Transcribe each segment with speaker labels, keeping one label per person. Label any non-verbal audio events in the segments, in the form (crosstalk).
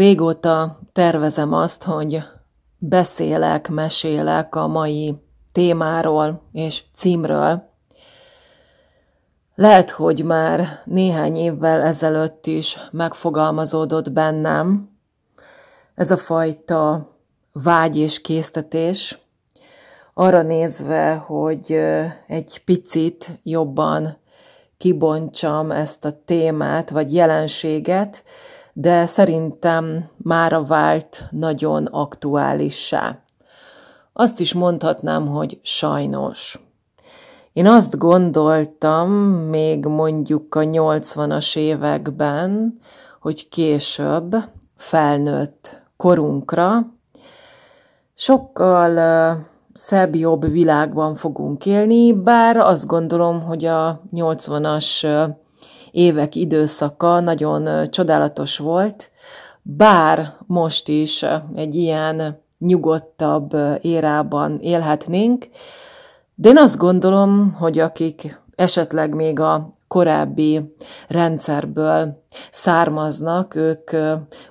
Speaker 1: Régóta tervezem azt, hogy beszélek, mesélek a mai témáról és címről. Lehet, hogy már néhány évvel ezelőtt is megfogalmazódott bennem ez a fajta vágy és késztetés, arra nézve, hogy egy picit jobban kibontsam ezt a témát vagy jelenséget, de szerintem mára vált nagyon aktuálissá. Azt is mondhatnám, hogy sajnos. Én azt gondoltam még mondjuk a 80-as években, hogy később, felnőtt korunkra, sokkal szebb, jobb világban fogunk élni, bár azt gondolom, hogy a 80-as évek időszaka nagyon csodálatos volt, bár most is egy ilyen nyugodtabb érában élhetnénk, de én azt gondolom, hogy akik esetleg még a korábbi rendszerből származnak, ők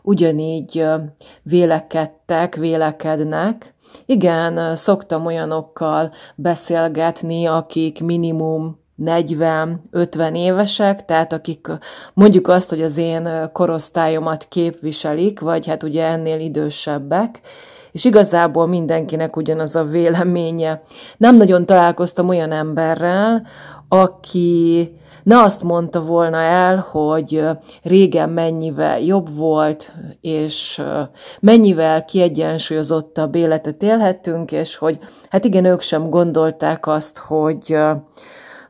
Speaker 1: ugyanígy vélekedtek, vélekednek. Igen, szoktam olyanokkal beszélgetni, akik minimum 40-50 évesek, tehát akik mondjuk azt, hogy az én korosztályomat képviselik, vagy hát ugye ennél idősebbek, és igazából mindenkinek ugyanaz a véleménye. Nem nagyon találkoztam olyan emberrel, aki ne azt mondta volna el, hogy régen mennyivel jobb volt, és mennyivel kiegyensúlyozottabb életet élhettünk, és hogy hát igen, ők sem gondolták azt, hogy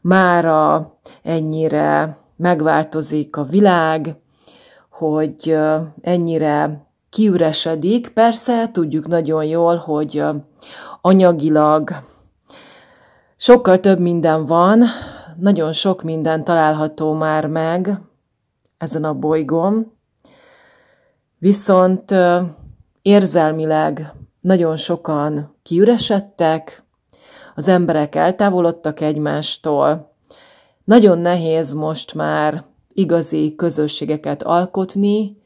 Speaker 1: mára ennyire megváltozik a világ, hogy ennyire kiüresedik. Persze tudjuk nagyon jól, hogy anyagilag sokkal több minden van, nagyon sok minden található már meg ezen a bolygón, viszont érzelmileg nagyon sokan kiüresedtek, az emberek eltávolodtak egymástól. Nagyon nehéz most már igazi közösségeket alkotni,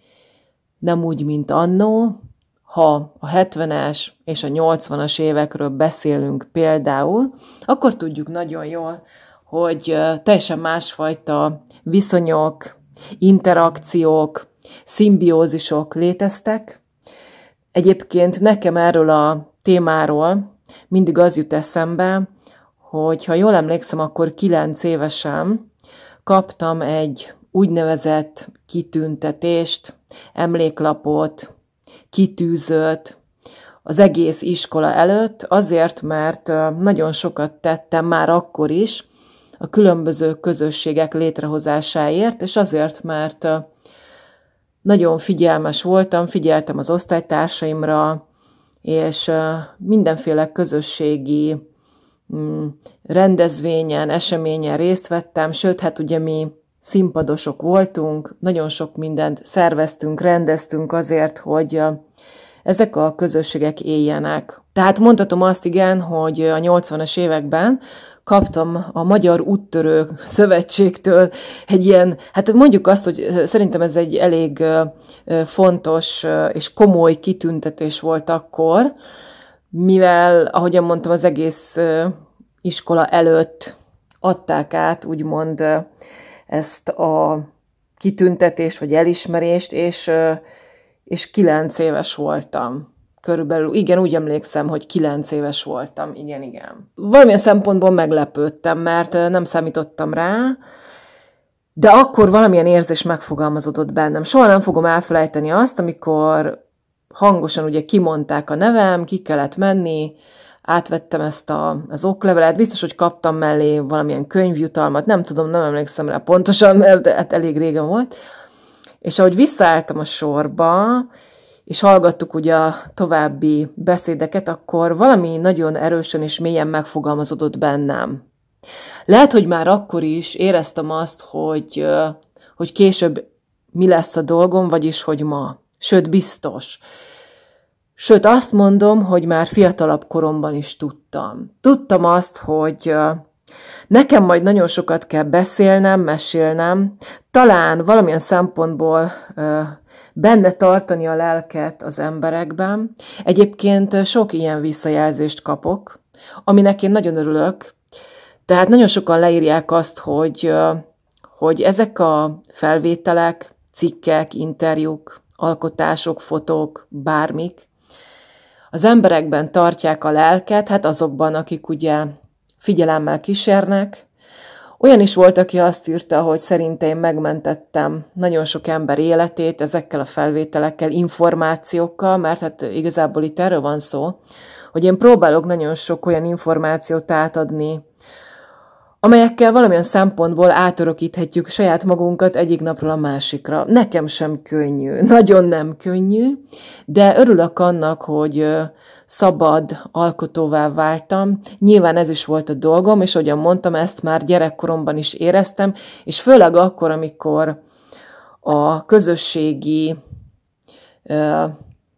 Speaker 1: nem úgy, mint annó, ha a 70-es és a 80-as évekről beszélünk például, akkor tudjuk nagyon jól, hogy teljesen másfajta viszonyok, interakciók, szimbiózisok léteztek. Egyébként nekem erről a témáról mindig az jut eszembe, hogy ha jól emlékszem, akkor kilenc évesen kaptam egy úgynevezett kitüntetést, emléklapot, kitűzött az egész iskola előtt, azért, mert nagyon sokat tettem már akkor is a különböző közösségek létrehozásáért, és azért, mert nagyon figyelmes voltam, figyeltem az osztálytársaimra, és mindenféle közösségi mm, rendezvényen, eseményen részt vettem, sőt, hát ugye mi színpadosok voltunk, nagyon sok mindent szerveztünk, rendeztünk azért, hogy ezek a közösségek éljenek. Tehát mondhatom azt igen, hogy a 80-as években kaptam a Magyar Úttörő Szövetségtől egy ilyen, hát mondjuk azt, hogy szerintem ez egy elég fontos és komoly kitüntetés volt akkor, mivel, ahogyan mondtam, az egész iskola előtt adták át, úgymond ezt a kitüntetést, vagy elismerést, és, és kilenc éves voltam körülbelül, igen, úgy emlékszem, hogy kilenc éves voltam, igen, igen. Valamilyen szempontból meglepődtem, mert nem számítottam rá, de akkor valamilyen érzés megfogalmazódott bennem. Soha nem fogom elfelejteni azt, amikor hangosan ugye kimondták a nevem, ki kellett menni, átvettem ezt a, az oklevelet, biztos, hogy kaptam mellé valamilyen könyvjutalmat, nem tudom, nem emlékszem rá pontosan, mert hát elég régen volt. És ahogy visszaálltam a sorba, és hallgattuk ugye a további beszédeket, akkor valami nagyon erősen és mélyen megfogalmazódott bennem. Lehet, hogy már akkor is éreztem azt, hogy, hogy később mi lesz a dolgom, vagyis hogy ma. Sőt, biztos. Sőt, azt mondom, hogy már fiatalabb koromban is tudtam. Tudtam azt, hogy nekem majd nagyon sokat kell beszélnem, mesélnem, talán valamilyen szempontból benne tartani a lelket az emberekben. Egyébként sok ilyen visszajelzést kapok, aminek én nagyon örülök. Tehát nagyon sokan leírják azt, hogy, hogy ezek a felvételek, cikkek, interjúk, alkotások, fotók, bármik, az emberekben tartják a lelket, hát azokban, akik ugye figyelemmel kísérnek, olyan is volt, aki azt írta, hogy szerinte én megmentettem nagyon sok ember életét ezekkel a felvételekkel, információkkal, mert hát igazából itt erről van szó, hogy én próbálok nagyon sok olyan információt átadni, amelyekkel valamilyen szempontból átörökíthetjük saját magunkat egyik napról a másikra. Nekem sem könnyű, (laughs) nagyon nem könnyű, de örülök annak, hogy szabad alkotóvá váltam. Nyilván ez is volt a dolgom, és ahogyan mondtam, ezt már gyerekkoromban is éreztem, és főleg akkor, amikor a közösségi ö,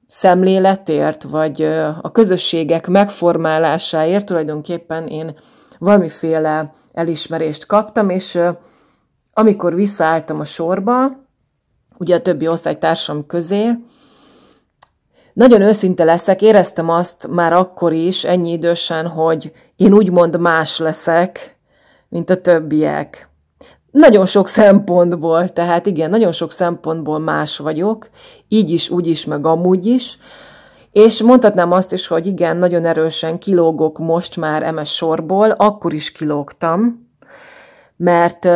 Speaker 1: szemléletért, vagy ö, a közösségek megformálásáért tulajdonképpen én valamiféle elismerést kaptam, és ö, amikor visszaálltam a sorba, ugye a többi osztálytársam közé, nagyon őszinte leszek, éreztem azt már akkor is, ennyi idősen, hogy én úgymond más leszek, mint a többiek. Nagyon sok szempontból, tehát igen, nagyon sok szempontból más vagyok, így is, úgy is, meg amúgy is. És mondhatnám azt is, hogy igen, nagyon erősen kilógok most már emes sorból, akkor is kilógtam, mert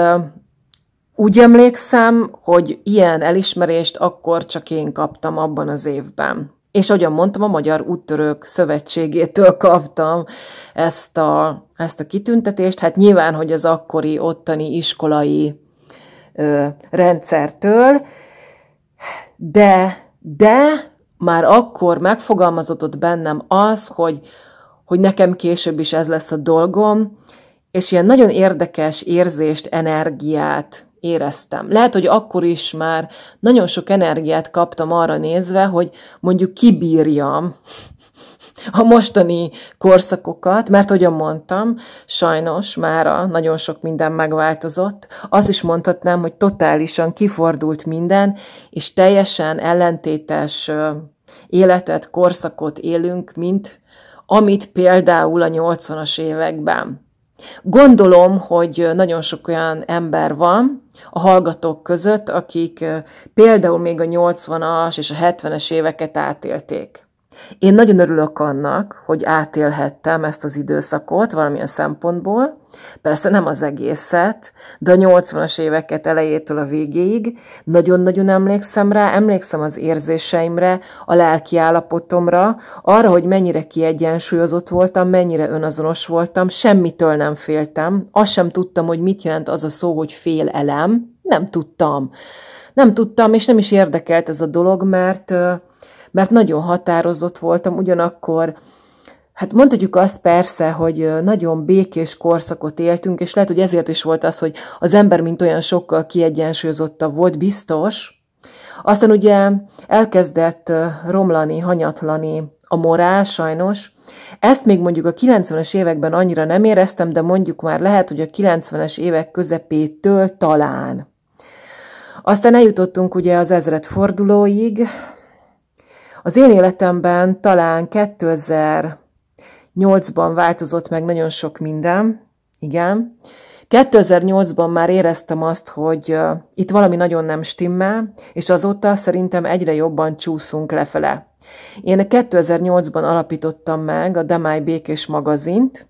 Speaker 1: úgy emlékszem, hogy ilyen elismerést akkor csak én kaptam abban az évben. És ahogyan mondtam, a Magyar Úttörők Szövetségétől kaptam ezt a, ezt a kitüntetést. Hát nyilván, hogy az akkori ottani iskolai ö, rendszertől, de, de már akkor megfogalmazott bennem az, hogy, hogy nekem később is ez lesz a dolgom, és ilyen nagyon érdekes érzést, energiát éreztem. Lehet, hogy akkor is már nagyon sok energiát kaptam arra nézve, hogy mondjuk kibírjam a mostani korszakokat, mert ahogyan mondtam, sajnos már nagyon sok minden megváltozott. Azt is mondhatnám, hogy totálisan kifordult minden, és teljesen ellentétes életet, korszakot élünk, mint amit például a 80-as években. Gondolom, hogy nagyon sok olyan ember van a hallgatók között, akik például még a 80-as és a 70-es éveket átélték. Én nagyon örülök annak, hogy átélhettem ezt az időszakot valamilyen szempontból, persze nem az egészet, de a 80-as éveket elejétől a végéig nagyon-nagyon emlékszem rá, emlékszem az érzéseimre, a lelki állapotomra, arra, hogy mennyire kiegyensúlyozott voltam, mennyire önazonos voltam, semmitől nem féltem, azt sem tudtam, hogy mit jelent az a szó, hogy fél elem, nem tudtam. Nem tudtam, és nem is érdekelt ez a dolog, mert mert nagyon határozott voltam, ugyanakkor Hát mondhatjuk azt persze, hogy nagyon békés korszakot éltünk, és lehet, hogy ezért is volt az, hogy az ember mint olyan sokkal kiegyensúlyozottabb volt, biztos. Aztán ugye elkezdett romlani, hanyatlani a morál, sajnos. Ezt még mondjuk a 90-es években annyira nem éreztem, de mondjuk már lehet, hogy a 90-es évek közepétől talán. Aztán eljutottunk ugye az ezret fordulóig, az én életemben talán 2008-ban változott meg nagyon sok minden, igen. 2008-ban már éreztem azt, hogy itt valami nagyon nem stimmel, és azóta szerintem egyre jobban csúszunk lefele. Én 2008-ban alapítottam meg a Demály Békés magazint,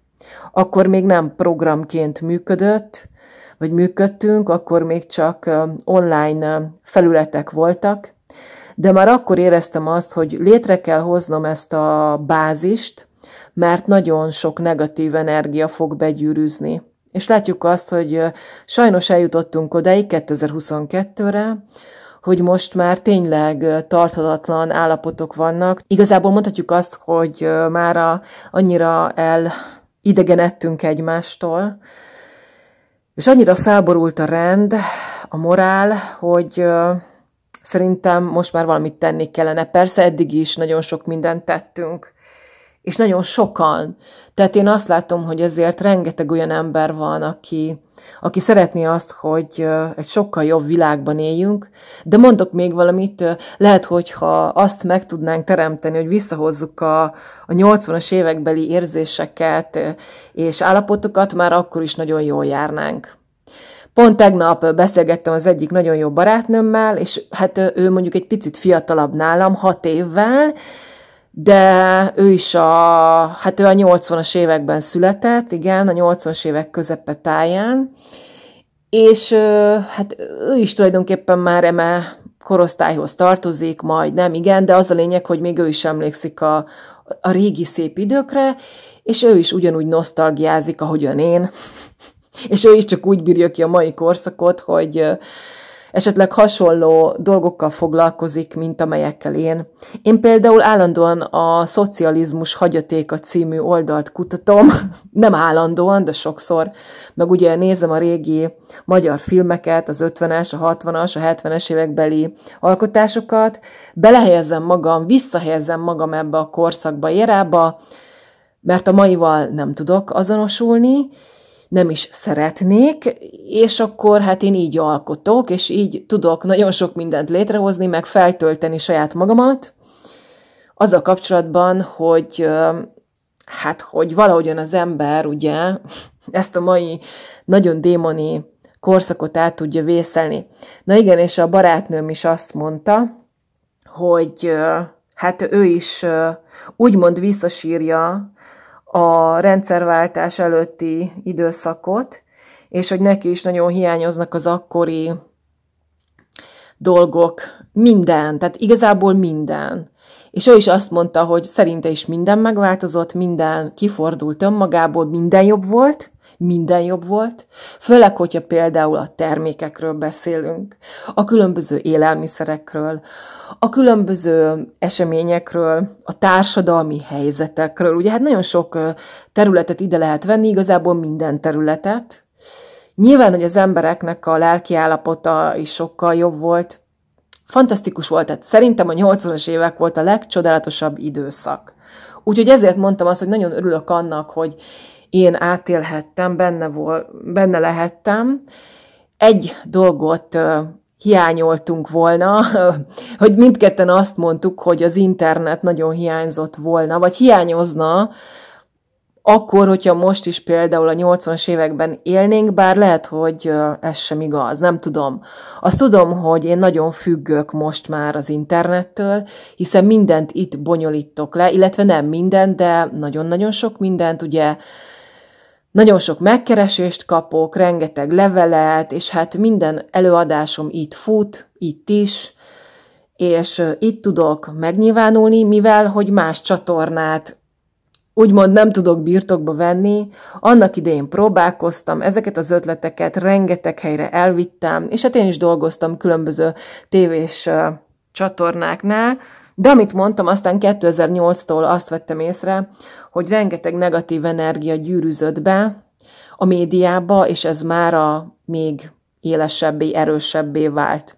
Speaker 1: akkor még nem programként működött, vagy működtünk, akkor még csak online felületek voltak, de már akkor éreztem azt, hogy létre kell hoznom ezt a bázist, mert nagyon sok negatív energia fog begyűrűzni. És látjuk azt, hogy sajnos eljutottunk odáig 2022-re, hogy most már tényleg tarthatatlan állapotok vannak. Igazából mondhatjuk azt, hogy már annyira el idegenettünk egymástól, és annyira felborult a rend, a morál, hogy Szerintem most már valamit tenni kellene. Persze eddig is nagyon sok mindent tettünk, és nagyon sokan. Tehát én azt látom, hogy azért rengeteg olyan ember van, aki, aki szeretné azt, hogy egy sokkal jobb világban éljünk, de mondok még valamit, lehet, hogyha azt meg tudnánk teremteni, hogy visszahozzuk a, a 80-as évekbeli érzéseket és állapotokat, már akkor is nagyon jól járnánk. Pont tegnap beszélgettem az egyik nagyon jó barátnőmmel, és hát ő mondjuk egy picit fiatalabb nálam, hat évvel, de ő is a, hát ő a 80-as években született, igen, a 80-as évek táján, és hát ő is tulajdonképpen már eme korosztályhoz tartozik, majd nem, igen, de az a lényeg, hogy még ő is emlékszik a, a régi szép időkre, és ő is ugyanúgy nosztalgiázik, ahogyan én. És ő is csak úgy bírja ki a mai korszakot, hogy esetleg hasonló dolgokkal foglalkozik, mint amelyekkel én. Én például állandóan a Szocializmus hagyatéka című oldalt kutatom, (laughs) nem állandóan, de sokszor, meg ugye nézem a régi magyar filmeket, az 50-es, a 60-as, a 70-es évekbeli alkotásokat, belehelyezem magam, visszahelyezem magam ebbe a korszakba, érába, mert a maival nem tudok azonosulni, nem is szeretnék, és akkor hát én így alkotok, és így tudok nagyon sok mindent létrehozni, meg feltölteni saját magamat, Az a kapcsolatban, hogy hát, hogy valahogyan az ember ugye (laughs) ezt a mai nagyon démoni korszakot át tudja vészelni. Na igen, és a barátnőm is azt mondta, hogy hát ő is úgymond visszasírja a rendszerváltás előtti időszakot, és hogy neki is nagyon hiányoznak az akkori dolgok, minden, tehát igazából minden. És ő is azt mondta, hogy szerinte is minden megváltozott, minden kifordult önmagából, minden jobb volt, minden jobb volt, főleg, hogyha például a termékekről beszélünk, a különböző élelmiszerekről, a különböző eseményekről, a társadalmi helyzetekről. Ugye hát nagyon sok területet ide lehet venni, igazából minden területet. Nyilván, hogy az embereknek a lelki állapota is sokkal jobb volt, Fantasztikus volt, tehát szerintem a 80-as évek volt a legcsodálatosabb időszak. Úgyhogy ezért mondtam azt, hogy nagyon örülök annak, hogy én átélhettem, benne, vol, benne lehettem. Egy dolgot hiányoltunk volna, (laughs) hogy mindketten azt mondtuk, hogy az internet nagyon hiányzott volna, vagy hiányozna, akkor, hogyha most is például a 80-as években élnénk, bár lehet, hogy ez sem igaz, nem tudom. Azt tudom, hogy én nagyon függök most már az internettől, hiszen mindent itt bonyolítok le, illetve nem mindent, de nagyon-nagyon sok mindent, ugye nagyon sok megkeresést kapok, rengeteg levelet, és hát minden előadásom itt fut, itt is, és itt tudok megnyilvánulni, mivel hogy más csatornát úgymond nem tudok birtokba venni. Annak idején próbálkoztam, ezeket az ötleteket rengeteg helyre elvittem, és hát én is dolgoztam különböző tévés csatornáknál, de amit mondtam, aztán 2008-tól azt vettem észre, hogy rengeteg negatív energia gyűrűzött be a médiába, és ez már a még élesebbé, erősebbé vált.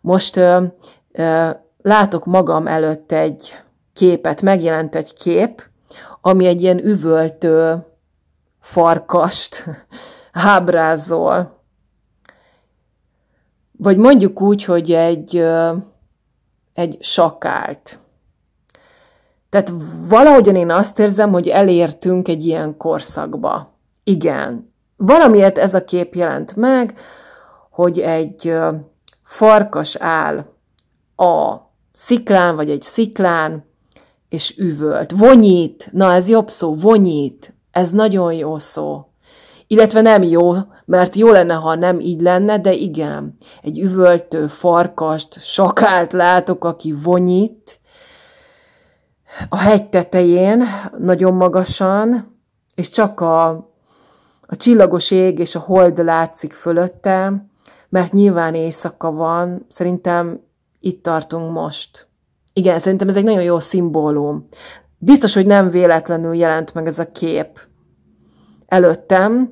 Speaker 1: Most ö, ö, látok magam előtt egy képet, megjelent egy kép, ami egy ilyen üvöltő farkast (laughs) ábrázol. Vagy mondjuk úgy, hogy egy ö, egy sakált. Tehát valahogyan én azt érzem, hogy elértünk egy ilyen korszakba. Igen. Valamiért ez a kép jelent meg, hogy egy farkas áll a sziklán, vagy egy sziklán, és üvölt. Vonyít, na ez jobb szó, vonyít. Ez nagyon jó szó. Illetve nem jó, mert jó lenne, ha nem így lenne, de igen. Egy üvöltő farkast, sakált látok, aki vonyít a hegy tetején, nagyon magasan, és csak a, a csillagos ég és a hold látszik fölötte, mert nyilván éjszaka van, szerintem itt tartunk most. Igen, szerintem ez egy nagyon jó szimbólum. Biztos, hogy nem véletlenül jelent meg ez a kép előttem,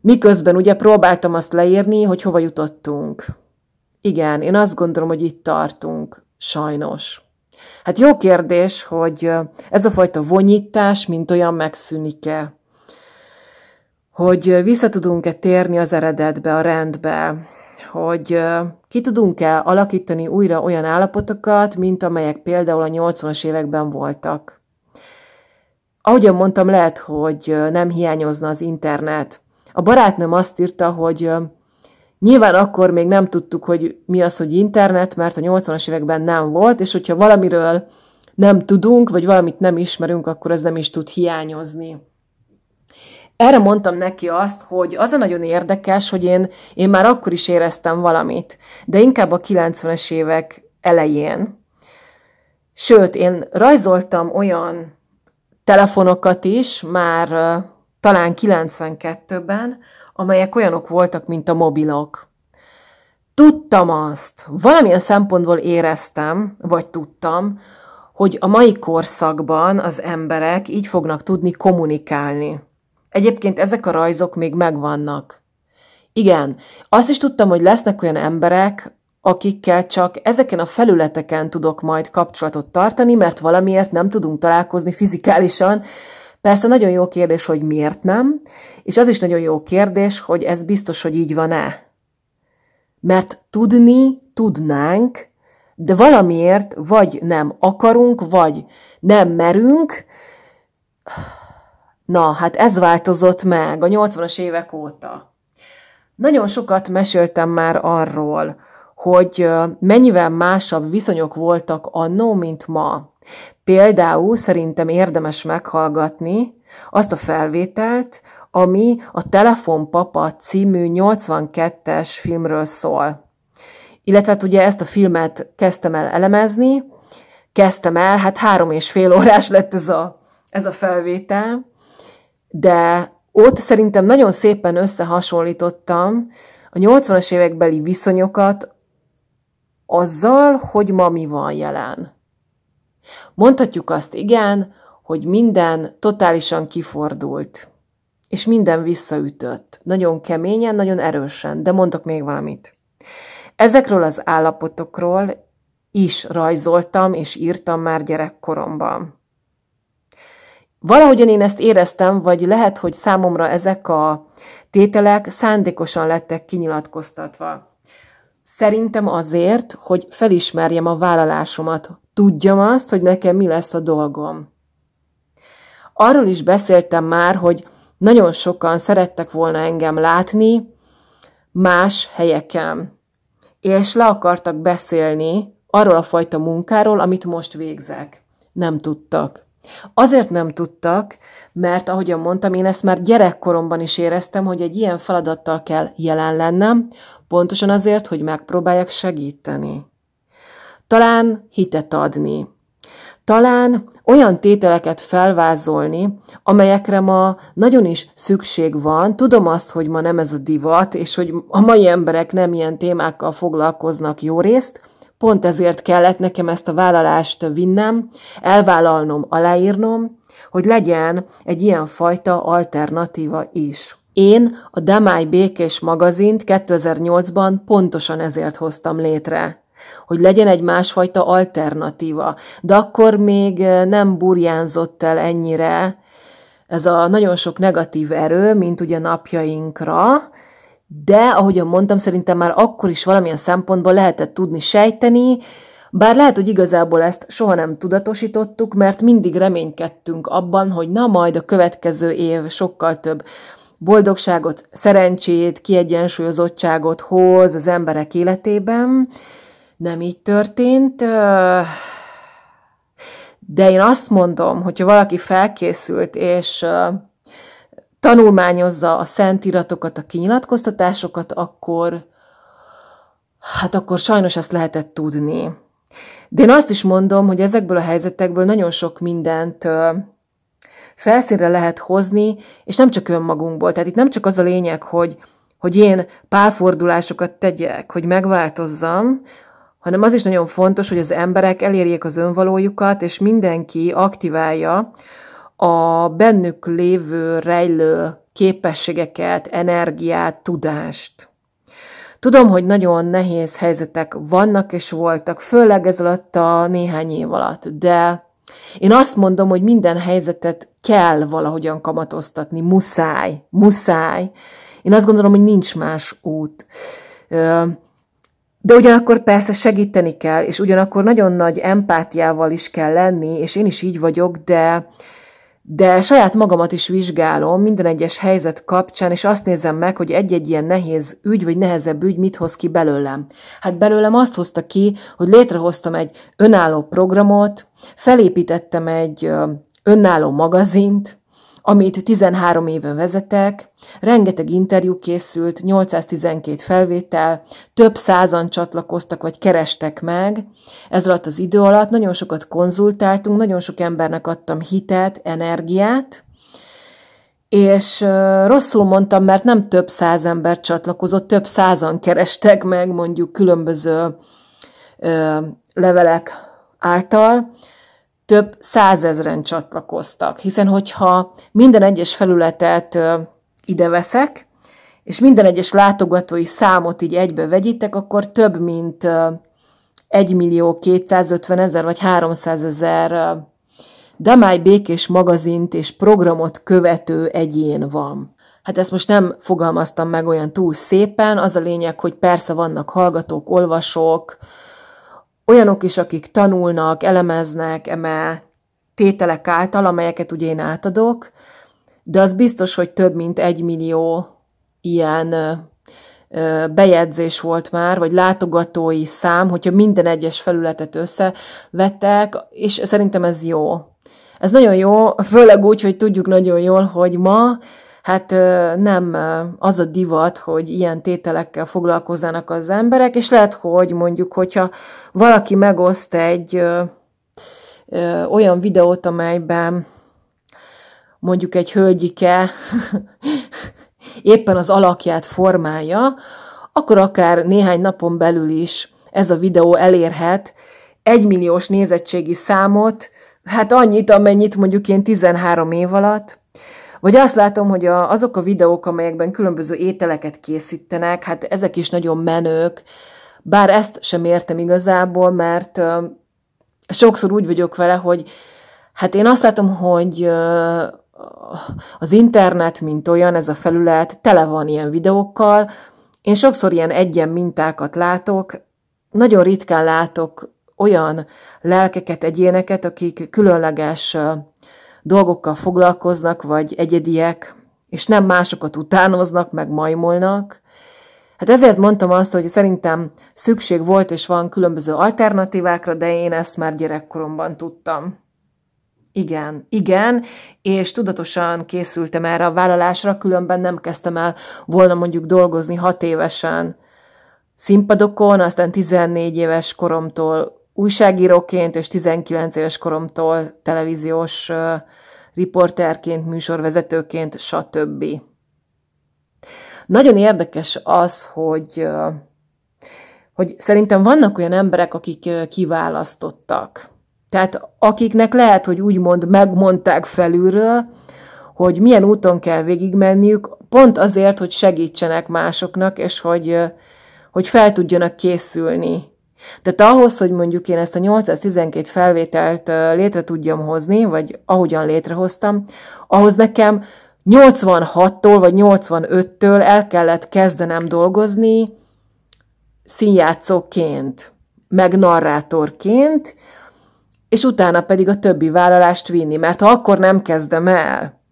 Speaker 1: miközben ugye próbáltam azt leírni, hogy hova jutottunk. Igen, én azt gondolom, hogy itt tartunk. Sajnos. Hát jó kérdés, hogy ez a fajta vonyítás, mint olyan megszűnik-e. Hogy vissza tudunk-e térni az eredetbe, a rendbe, hogy ki tudunk-e alakítani újra olyan állapotokat, mint amelyek például a 80-as években voltak. Ahogyan mondtam, lehet, hogy nem hiányozna az internet. A barátnőm azt írta, hogy nyilván akkor még nem tudtuk, hogy mi az, hogy internet, mert a 80-as években nem volt, és hogyha valamiről nem tudunk, vagy valamit nem ismerünk, akkor ez nem is tud hiányozni. Erre mondtam neki azt, hogy az a nagyon érdekes, hogy én, én már akkor is éreztem valamit, de inkább a 90-es évek elején. Sőt, én rajzoltam olyan telefonokat is már talán 92-ben, amelyek olyanok voltak, mint a mobilok. Tudtam azt, valamilyen szempontból éreztem, vagy tudtam, hogy a mai korszakban az emberek így fognak tudni kommunikálni. Egyébként ezek a rajzok még megvannak. Igen, azt is tudtam, hogy lesznek olyan emberek, akikkel csak ezeken a felületeken tudok majd kapcsolatot tartani, mert valamiért nem tudunk találkozni fizikálisan. Persze nagyon jó kérdés, hogy miért nem, és az is nagyon jó kérdés, hogy ez biztos, hogy így van-e. Mert tudni tudnánk, de valamiért vagy nem akarunk, vagy nem merünk. Na, hát ez változott meg a 80-as évek óta. Nagyon sokat meséltem már arról, hogy mennyivel másabb viszonyok voltak annó, mint ma. Például szerintem érdemes meghallgatni azt a felvételt, ami a Telefonpapa című 82-es filmről szól. Illetve hát ugye ezt a filmet kezdtem el elemezni, kezdtem el, hát három és fél órás lett ez a, ez a felvétel, de ott szerintem nagyon szépen összehasonlítottam a 80-as évekbeli viszonyokat azzal, hogy ma mi van jelen. Mondhatjuk azt igen, hogy minden totálisan kifordult, és minden visszaütött. Nagyon keményen, nagyon erősen, de mondok még valamit. Ezekről az állapotokról is rajzoltam és írtam már gyerekkoromban. Valahogyan én ezt éreztem, vagy lehet, hogy számomra ezek a tételek szándékosan lettek kinyilatkoztatva. Szerintem azért, hogy felismerjem a vállalásomat, tudjam azt, hogy nekem mi lesz a dolgom. Arról is beszéltem már, hogy nagyon sokan szerettek volna engem látni más helyeken, és le akartak beszélni arról a fajta munkáról, amit most végzek. Nem tudtak. Azért nem tudtak, mert ahogyan mondtam, én ezt már gyerekkoromban is éreztem, hogy egy ilyen feladattal kell jelen lennem, pontosan azért, hogy megpróbáljak segíteni. Talán hitet adni. Talán olyan tételeket felvázolni, amelyekre ma nagyon is szükség van. Tudom azt, hogy ma nem ez a divat, és hogy a mai emberek nem ilyen témákkal foglalkoznak jó részt, pont ezért kellett nekem ezt a vállalást vinnem, elvállalnom, aláírnom, hogy legyen egy ilyen fajta alternatíva is. Én a Damály Békés magazint 2008-ban pontosan ezért hoztam létre hogy legyen egy másfajta alternatíva. De akkor még eh, nem burjánzott el ennyire ez a nagyon sok negatív erő, mint ugye napjainkra, de ahogyan mondtam, szerintem már akkor is valamilyen szempontból lehetett tudni sejteni, bár lehet, hogy igazából ezt soha nem tudatosítottuk, mert mindig reménykedtünk abban, hogy na majd a következő év sokkal több boldogságot, szerencsét, kiegyensúlyozottságot hoz az emberek életében. Nem így történt. De én azt mondom, hogyha valaki felkészült, és tanulmányozza a szentiratokat, a kinyilatkoztatásokat, akkor hát akkor sajnos ezt lehetett tudni. De én azt is mondom, hogy ezekből a helyzetekből nagyon sok mindent felszínre lehet hozni, és nem csak önmagunkból. Tehát itt nem csak az a lényeg, hogy, hogy én párfordulásokat tegyek, hogy megváltozzam, hanem az is nagyon fontos, hogy az emberek elérjék az önvalójukat, és mindenki aktiválja a bennük lévő rejlő képességeket, energiát, tudást. Tudom, hogy nagyon nehéz helyzetek vannak és voltak, főleg ez alatt a néhány év alatt, de én azt mondom, hogy minden helyzetet kell valahogyan kamatoztatni, muszáj, muszáj. Én azt gondolom, hogy nincs más út. De ugyanakkor persze segíteni kell, és ugyanakkor nagyon nagy empátiával is kell lenni, és én is így vagyok, de de saját magamat is vizsgálom minden egyes helyzet kapcsán, és azt nézem meg, hogy egy-egy ilyen nehéz ügy, vagy nehezebb ügy mit hoz ki belőlem. Hát belőlem azt hozta ki, hogy létrehoztam egy önálló programot, felépítettem egy önálló magazint, amit 13 éve vezetek, rengeteg interjú készült, 812 felvétel, több százan csatlakoztak vagy kerestek meg. Ez alatt az idő alatt nagyon sokat konzultáltunk, nagyon sok embernek adtam hitet, energiát, és rosszul mondtam, mert nem több száz ember csatlakozott, több százan kerestek meg mondjuk különböző ö, levelek által, több százezren csatlakoztak, hiszen hogyha minden egyes felületet ide veszek, és minden egyes látogatói számot így egybe vegyítek, akkor több mint 1 millió 250 ezer vagy 300 ezer Damály Békés magazint és programot követő egyén van. Hát ezt most nem fogalmaztam meg olyan túl szépen, az a lényeg, hogy persze vannak hallgatók, olvasók, olyanok is, akik tanulnak, elemeznek, eme tételek által, amelyeket ugye én átadok, de az biztos, hogy több mint egy millió ilyen bejegyzés volt már, vagy látogatói szám, hogyha minden egyes felületet összevettek, és szerintem ez jó. Ez nagyon jó, főleg úgy, hogy tudjuk nagyon jól, hogy ma hát nem az a divat, hogy ilyen tételekkel foglalkozzanak az emberek, és lehet, hogy mondjuk, hogyha valaki megoszt egy olyan videót, amelyben mondjuk egy hölgyike (laughs) éppen az alakját formálja, akkor akár néhány napon belül is ez a videó elérhet egymilliós nézettségi számot, hát annyit, amennyit mondjuk én 13 év alatt, vagy azt látom, hogy a, azok a videók, amelyekben különböző ételeket készítenek, hát ezek is nagyon menők, bár ezt sem értem igazából, mert ö, sokszor úgy vagyok vele, hogy hát én azt látom, hogy ö, az internet, mint olyan, ez a felület tele van ilyen videókkal, én sokszor ilyen egyen mintákat látok, nagyon ritkán látok olyan lelkeket, egyéneket, akik különleges dolgokkal foglalkoznak, vagy egyediek, és nem másokat utánoznak, meg majmolnak. Hát ezért mondtam azt, hogy szerintem szükség volt és van különböző alternatívákra, de én ezt már gyerekkoromban tudtam. Igen, igen, és tudatosan készültem erre a vállalásra, különben nem kezdtem el volna mondjuk dolgozni hat évesen. Színpadokon, aztán 14 éves koromtól újságíróként és 19 éves koromtól televíziós riporterként, műsorvezetőként, stb. Nagyon érdekes az, hogy, hogy szerintem vannak olyan emberek, akik kiválasztottak. Tehát akiknek lehet, hogy úgymond megmondták felülről, hogy milyen úton kell végigmenniük, pont azért, hogy segítsenek másoknak, és hogy, hogy fel tudjanak készülni tehát ahhoz, hogy mondjuk én ezt a 812 felvételt létre tudjam hozni, vagy ahogyan létrehoztam, ahhoz nekem 86-tól vagy 85-től el kellett kezdenem dolgozni színjátszóként, meg narrátorként, és utána pedig a többi vállalást vinni, mert ha akkor nem kezdem el,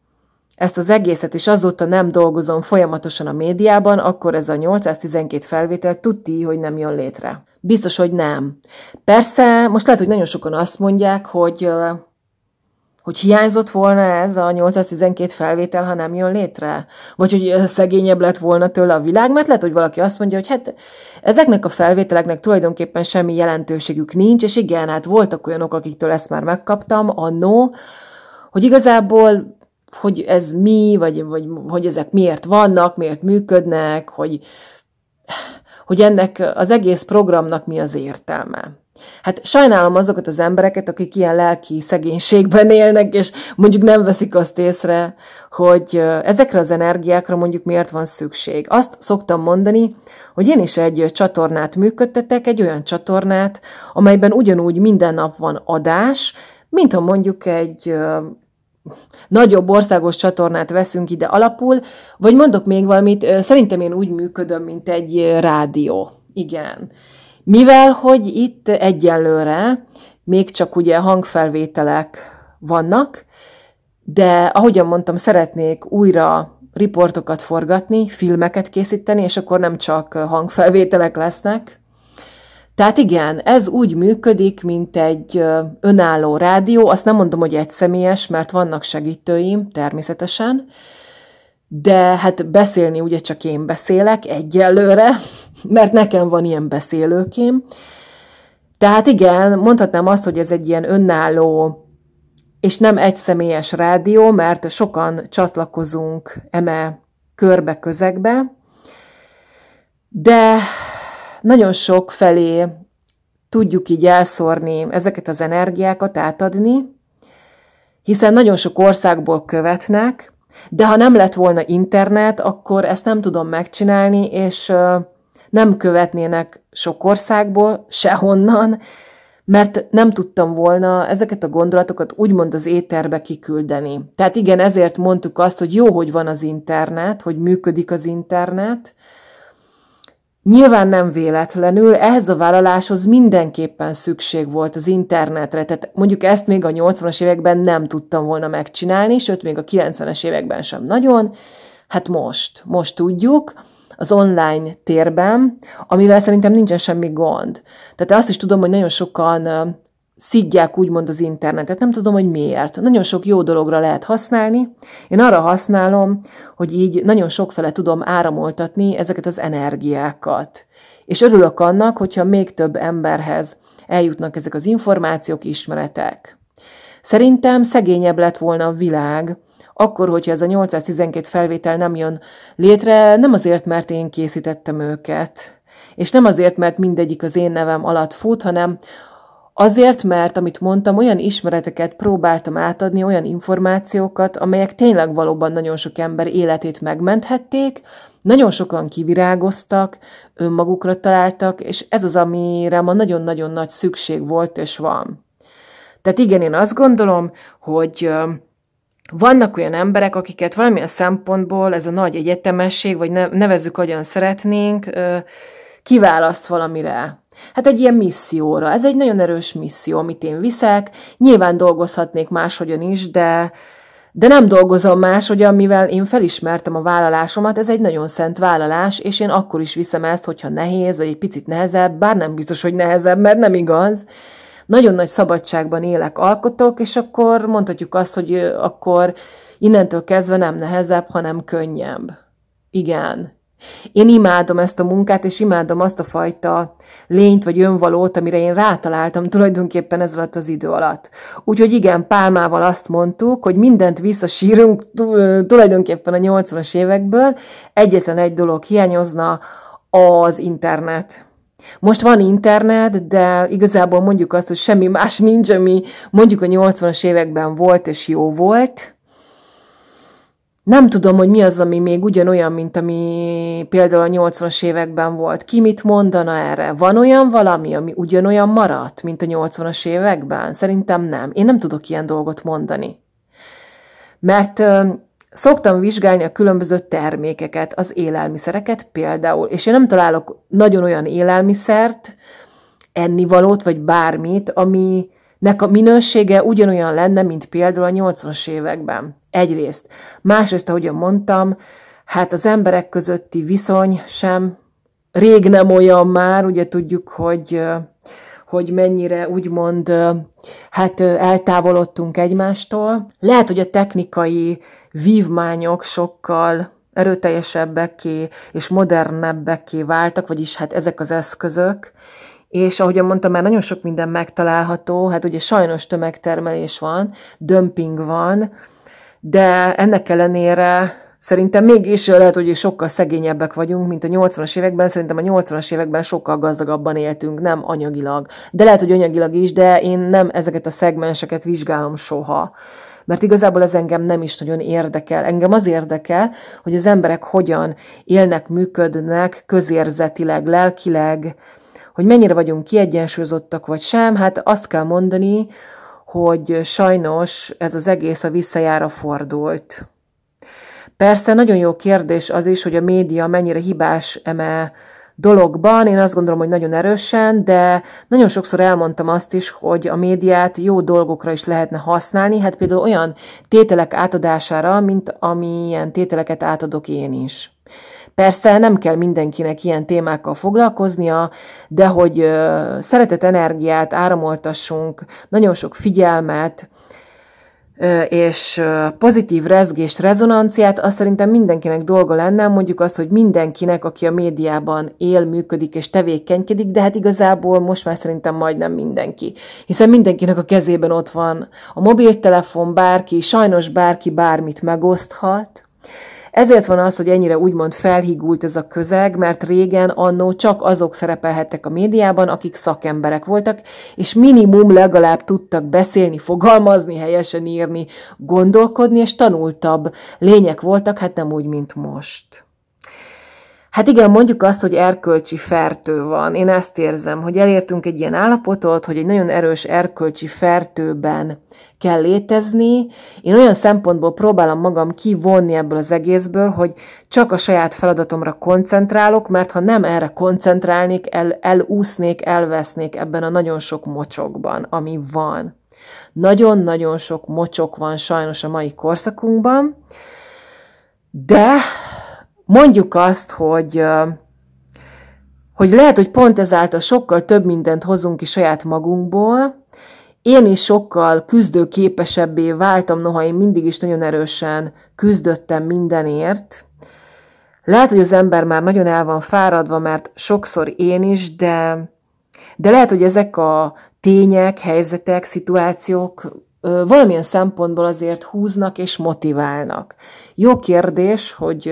Speaker 1: ezt az egészet, és azóta nem dolgozom folyamatosan a médiában, akkor ez a 812 felvétel tudti, hogy nem jön létre. Biztos, hogy nem. Persze, most lehet, hogy nagyon sokan azt mondják, hogy hogy hiányzott volna ez a 812 felvétel, ha nem jön létre? Vagy hogy szegényebb lett volna tőle a világ, mert lehet, hogy valaki azt mondja, hogy hát ezeknek a felvételeknek tulajdonképpen semmi jelentőségük nincs, és igen, hát voltak olyanok, akiktől ezt már megkaptam annó, hogy igazából hogy ez mi, vagy, vagy hogy ezek miért vannak, miért működnek, hogy, hogy ennek az egész programnak mi az értelme. Hát sajnálom azokat az embereket, akik ilyen lelki szegénységben élnek, és mondjuk nem veszik azt észre, hogy ezekre az energiákra mondjuk miért van szükség. Azt szoktam mondani, hogy én is egy csatornát működtetek, egy olyan csatornát, amelyben ugyanúgy minden nap van adás, mint ha mondjuk egy nagyobb országos csatornát veszünk ide alapul, vagy mondok még valamit, szerintem én úgy működöm, mint egy rádió. Igen. Mivel, hogy itt egyelőre még csak ugye hangfelvételek vannak, de ahogyan mondtam, szeretnék újra riportokat forgatni, filmeket készíteni, és akkor nem csak hangfelvételek lesznek, tehát igen, ez úgy működik, mint egy önálló rádió. Azt nem mondom, hogy egyszemélyes, mert vannak segítőim természetesen, de hát beszélni ugye csak én beszélek egyelőre, (laughs) mert nekem van ilyen beszélőkém. Tehát igen, mondhatnám azt, hogy ez egy ilyen önálló és nem egyszemélyes rádió, mert sokan csatlakozunk eme körbe közegbe, de nagyon sok felé tudjuk így elszórni ezeket az energiákat, átadni, hiszen nagyon sok országból követnek, de ha nem lett volna internet, akkor ezt nem tudom megcsinálni, és nem követnének sok országból, sehonnan, mert nem tudtam volna ezeket a gondolatokat úgymond az éterbe kiküldeni. Tehát igen, ezért mondtuk azt, hogy jó, hogy van az internet, hogy működik az internet, Nyilván nem véletlenül, ehhez a vállaláshoz mindenképpen szükség volt az internetre, tehát mondjuk ezt még a 80-as években nem tudtam volna megcsinálni, sőt, még a 90-es években sem nagyon. Hát most, most tudjuk, az online térben, amivel szerintem nincsen semmi gond. Tehát azt is tudom, hogy nagyon sokan szidják úgymond az internetet. Nem tudom, hogy miért. Nagyon sok jó dologra lehet használni. Én arra használom, hogy így nagyon sokfele tudom áramoltatni ezeket az energiákat. És örülök annak, hogyha még több emberhez eljutnak ezek az információk, ismeretek. Szerintem szegényebb lett volna a világ, akkor, hogyha ez a 812 felvétel nem jön létre, nem azért, mert én készítettem őket, és nem azért, mert mindegyik az én nevem alatt fut, hanem Azért, mert, amit mondtam, olyan ismereteket próbáltam átadni, olyan információkat, amelyek tényleg valóban nagyon sok ember életét megmenthették, nagyon sokan kivirágoztak, önmagukra találtak, és ez az, amire ma nagyon-nagyon nagy szükség volt és van. Tehát igen, én azt gondolom, hogy vannak olyan emberek, akiket valamilyen szempontból ez a nagy egyetemesség, vagy nevezzük, hogyan szeretnénk, kiválaszt valamire hát egy ilyen misszióra. Ez egy nagyon erős misszió, amit én viszek. Nyilván dolgozhatnék máshogyan is, de, de nem dolgozom máshogyan, mivel én felismertem a vállalásomat, ez egy nagyon szent vállalás, és én akkor is viszem ezt, hogyha nehéz, vagy egy picit nehezebb, bár nem biztos, hogy nehezebb, mert nem igaz. Nagyon nagy szabadságban élek, alkotok, és akkor mondhatjuk azt, hogy akkor innentől kezdve nem nehezebb, hanem könnyebb. Igen. Én imádom ezt a munkát, és imádom azt a fajta lényt vagy önvalót, amire én rátaláltam tulajdonképpen ez alatt az idő alatt. Úgyhogy igen, Pálmával azt mondtuk, hogy mindent visszasírunk tulajdonképpen a 80-as évekből, egyetlen egy dolog hiányozna, az internet. Most van internet, de igazából mondjuk azt, hogy semmi más nincs, ami mondjuk a 80-as években volt és jó volt, nem tudom, hogy mi az, ami még ugyanolyan, mint ami például a 80-as években volt. Ki mit mondana erre? Van olyan valami, ami ugyanolyan maradt, mint a 80-as években? Szerintem nem. Én nem tudok ilyen dolgot mondani. Mert ö, szoktam vizsgálni a különböző termékeket, az élelmiszereket például, és én nem találok nagyon olyan élelmiszert, ennivalót, vagy bármit, ami, nek a minősége ugyanolyan lenne, mint például a 80-as években. Egyrészt. Másrészt, ahogy mondtam, hát az emberek közötti viszony sem rég nem olyan már, ugye tudjuk, hogy hogy mennyire úgymond hát eltávolodtunk egymástól. Lehet, hogy a technikai vívmányok sokkal erőteljesebbeké és modernebbeké váltak, vagyis hát ezek az eszközök, és ahogy mondtam, már nagyon sok minden megtalálható, hát ugye sajnos tömegtermelés van, dömping van, de ennek ellenére szerintem mégis lehet, hogy sokkal szegényebbek vagyunk, mint a 80-as években. Szerintem a 80-as években sokkal gazdagabban éltünk, nem anyagilag. De lehet, hogy anyagilag is, de én nem ezeket a szegmenseket vizsgálom soha. Mert igazából ez engem nem is nagyon érdekel. Engem az érdekel, hogy az emberek hogyan élnek, működnek közérzetileg, lelkileg, hogy mennyire vagyunk kiegyensúlyozottak vagy sem. Hát azt kell mondani, hogy sajnos ez az egész a visszajára fordult. Persze nagyon jó kérdés az is, hogy a média mennyire hibás eme dologban, én azt gondolom, hogy nagyon erősen, de nagyon sokszor elmondtam azt is, hogy a médiát jó dolgokra is lehetne használni, hát például olyan tételek átadására, mint amilyen tételeket átadok én is. Persze nem kell mindenkinek ilyen témákkal foglalkoznia, de hogy szeretet, energiát áramoltassunk, nagyon sok figyelmet, és pozitív rezgést, rezonanciát, azt szerintem mindenkinek dolga lenne, mondjuk azt, hogy mindenkinek, aki a médiában él, működik és tevékenykedik, de hát igazából most már szerintem majdnem mindenki. Hiszen mindenkinek a kezében ott van a mobiltelefon, bárki, sajnos bárki bármit megoszthat, ezért van az, hogy ennyire úgymond felhigult ez a közeg, mert régen annó csak azok szerepelhettek a médiában, akik szakemberek voltak, és minimum legalább tudtak beszélni, fogalmazni, helyesen írni, gondolkodni, és tanultabb lények voltak, hát nem úgy, mint most. Hát igen, mondjuk azt, hogy erkölcsi fertő van. Én ezt érzem, hogy elértünk egy ilyen állapotot, hogy egy nagyon erős erkölcsi fertőben kell létezni. Én olyan szempontból próbálom magam kivonni ebből az egészből, hogy csak a saját feladatomra koncentrálok, mert ha nem erre koncentrálnék, el, elúsznék, elvesznék ebben a nagyon sok mocsokban, ami van. Nagyon-nagyon sok mocsok van sajnos a mai korszakunkban, de mondjuk azt, hogy, hogy lehet, hogy pont ezáltal sokkal több mindent hozunk ki saját magunkból, én is sokkal küzdőképesebbé váltam, noha én mindig is nagyon erősen küzdöttem mindenért. Lehet, hogy az ember már nagyon el van fáradva, mert sokszor én is, de, de lehet, hogy ezek a tények, helyzetek, szituációk valamilyen szempontból azért húznak és motiválnak. Jó kérdés, hogy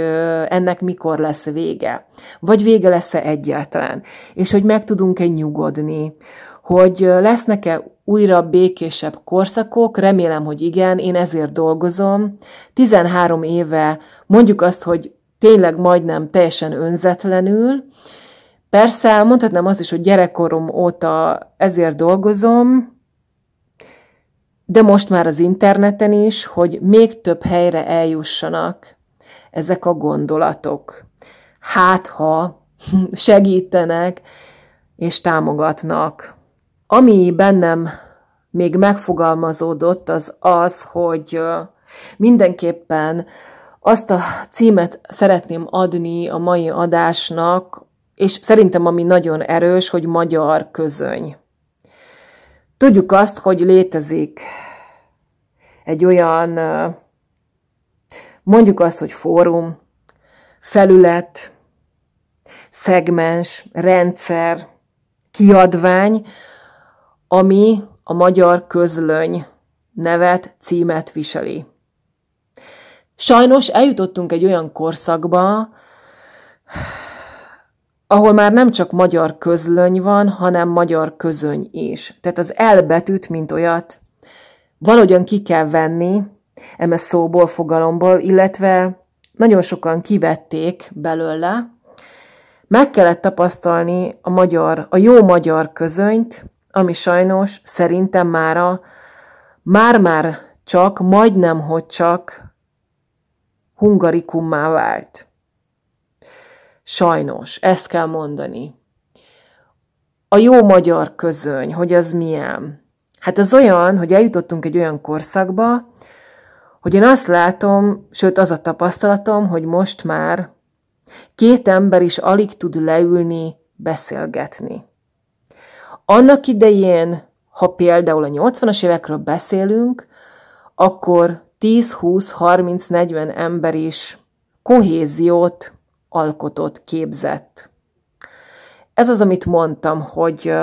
Speaker 1: ennek mikor lesz vége, vagy vége lesz-e egyáltalán, és hogy meg tudunk-e nyugodni, hogy lesznek-e újra békésebb korszakok, remélem, hogy igen, én ezért dolgozom. 13 éve mondjuk azt, hogy tényleg majdnem teljesen önzetlenül, Persze, mondhatnám azt is, hogy gyerekkorom óta ezért dolgozom, de most már az interneten is, hogy még több helyre eljussanak ezek a gondolatok. Hát, ha (laughs) segítenek és támogatnak. Ami bennem még megfogalmazódott, az az, hogy mindenképpen azt a címet szeretném adni a mai adásnak, és szerintem ami nagyon erős, hogy magyar közöny. Tudjuk azt, hogy létezik egy olyan, mondjuk azt, hogy fórum, felület, szegmens, rendszer, kiadvány, ami a magyar közlöny nevet, címet viseli. Sajnos eljutottunk egy olyan korszakba, ahol már nem csak magyar közlöny van, hanem magyar közöny is. Tehát az elbetűt, mint olyat, valahogyan ki kell venni, eme szóból, fogalomból, illetve nagyon sokan kivették belőle, meg kellett tapasztalni a magyar, a jó magyar közönyt, ami sajnos szerintem a már-már csak, majdnem hogy csak hungarikummá vált. Sajnos, ezt kell mondani. A jó magyar közöny, hogy az milyen? Hát az olyan, hogy eljutottunk egy olyan korszakba, hogy én azt látom, sőt az a tapasztalatom, hogy most már két ember is alig tud leülni, beszélgetni. Annak idején, ha például a 80-as évekről beszélünk, akkor 10, 20, 30, 40 ember is kohéziót alkotott, képzett. Ez az, amit mondtam, hogy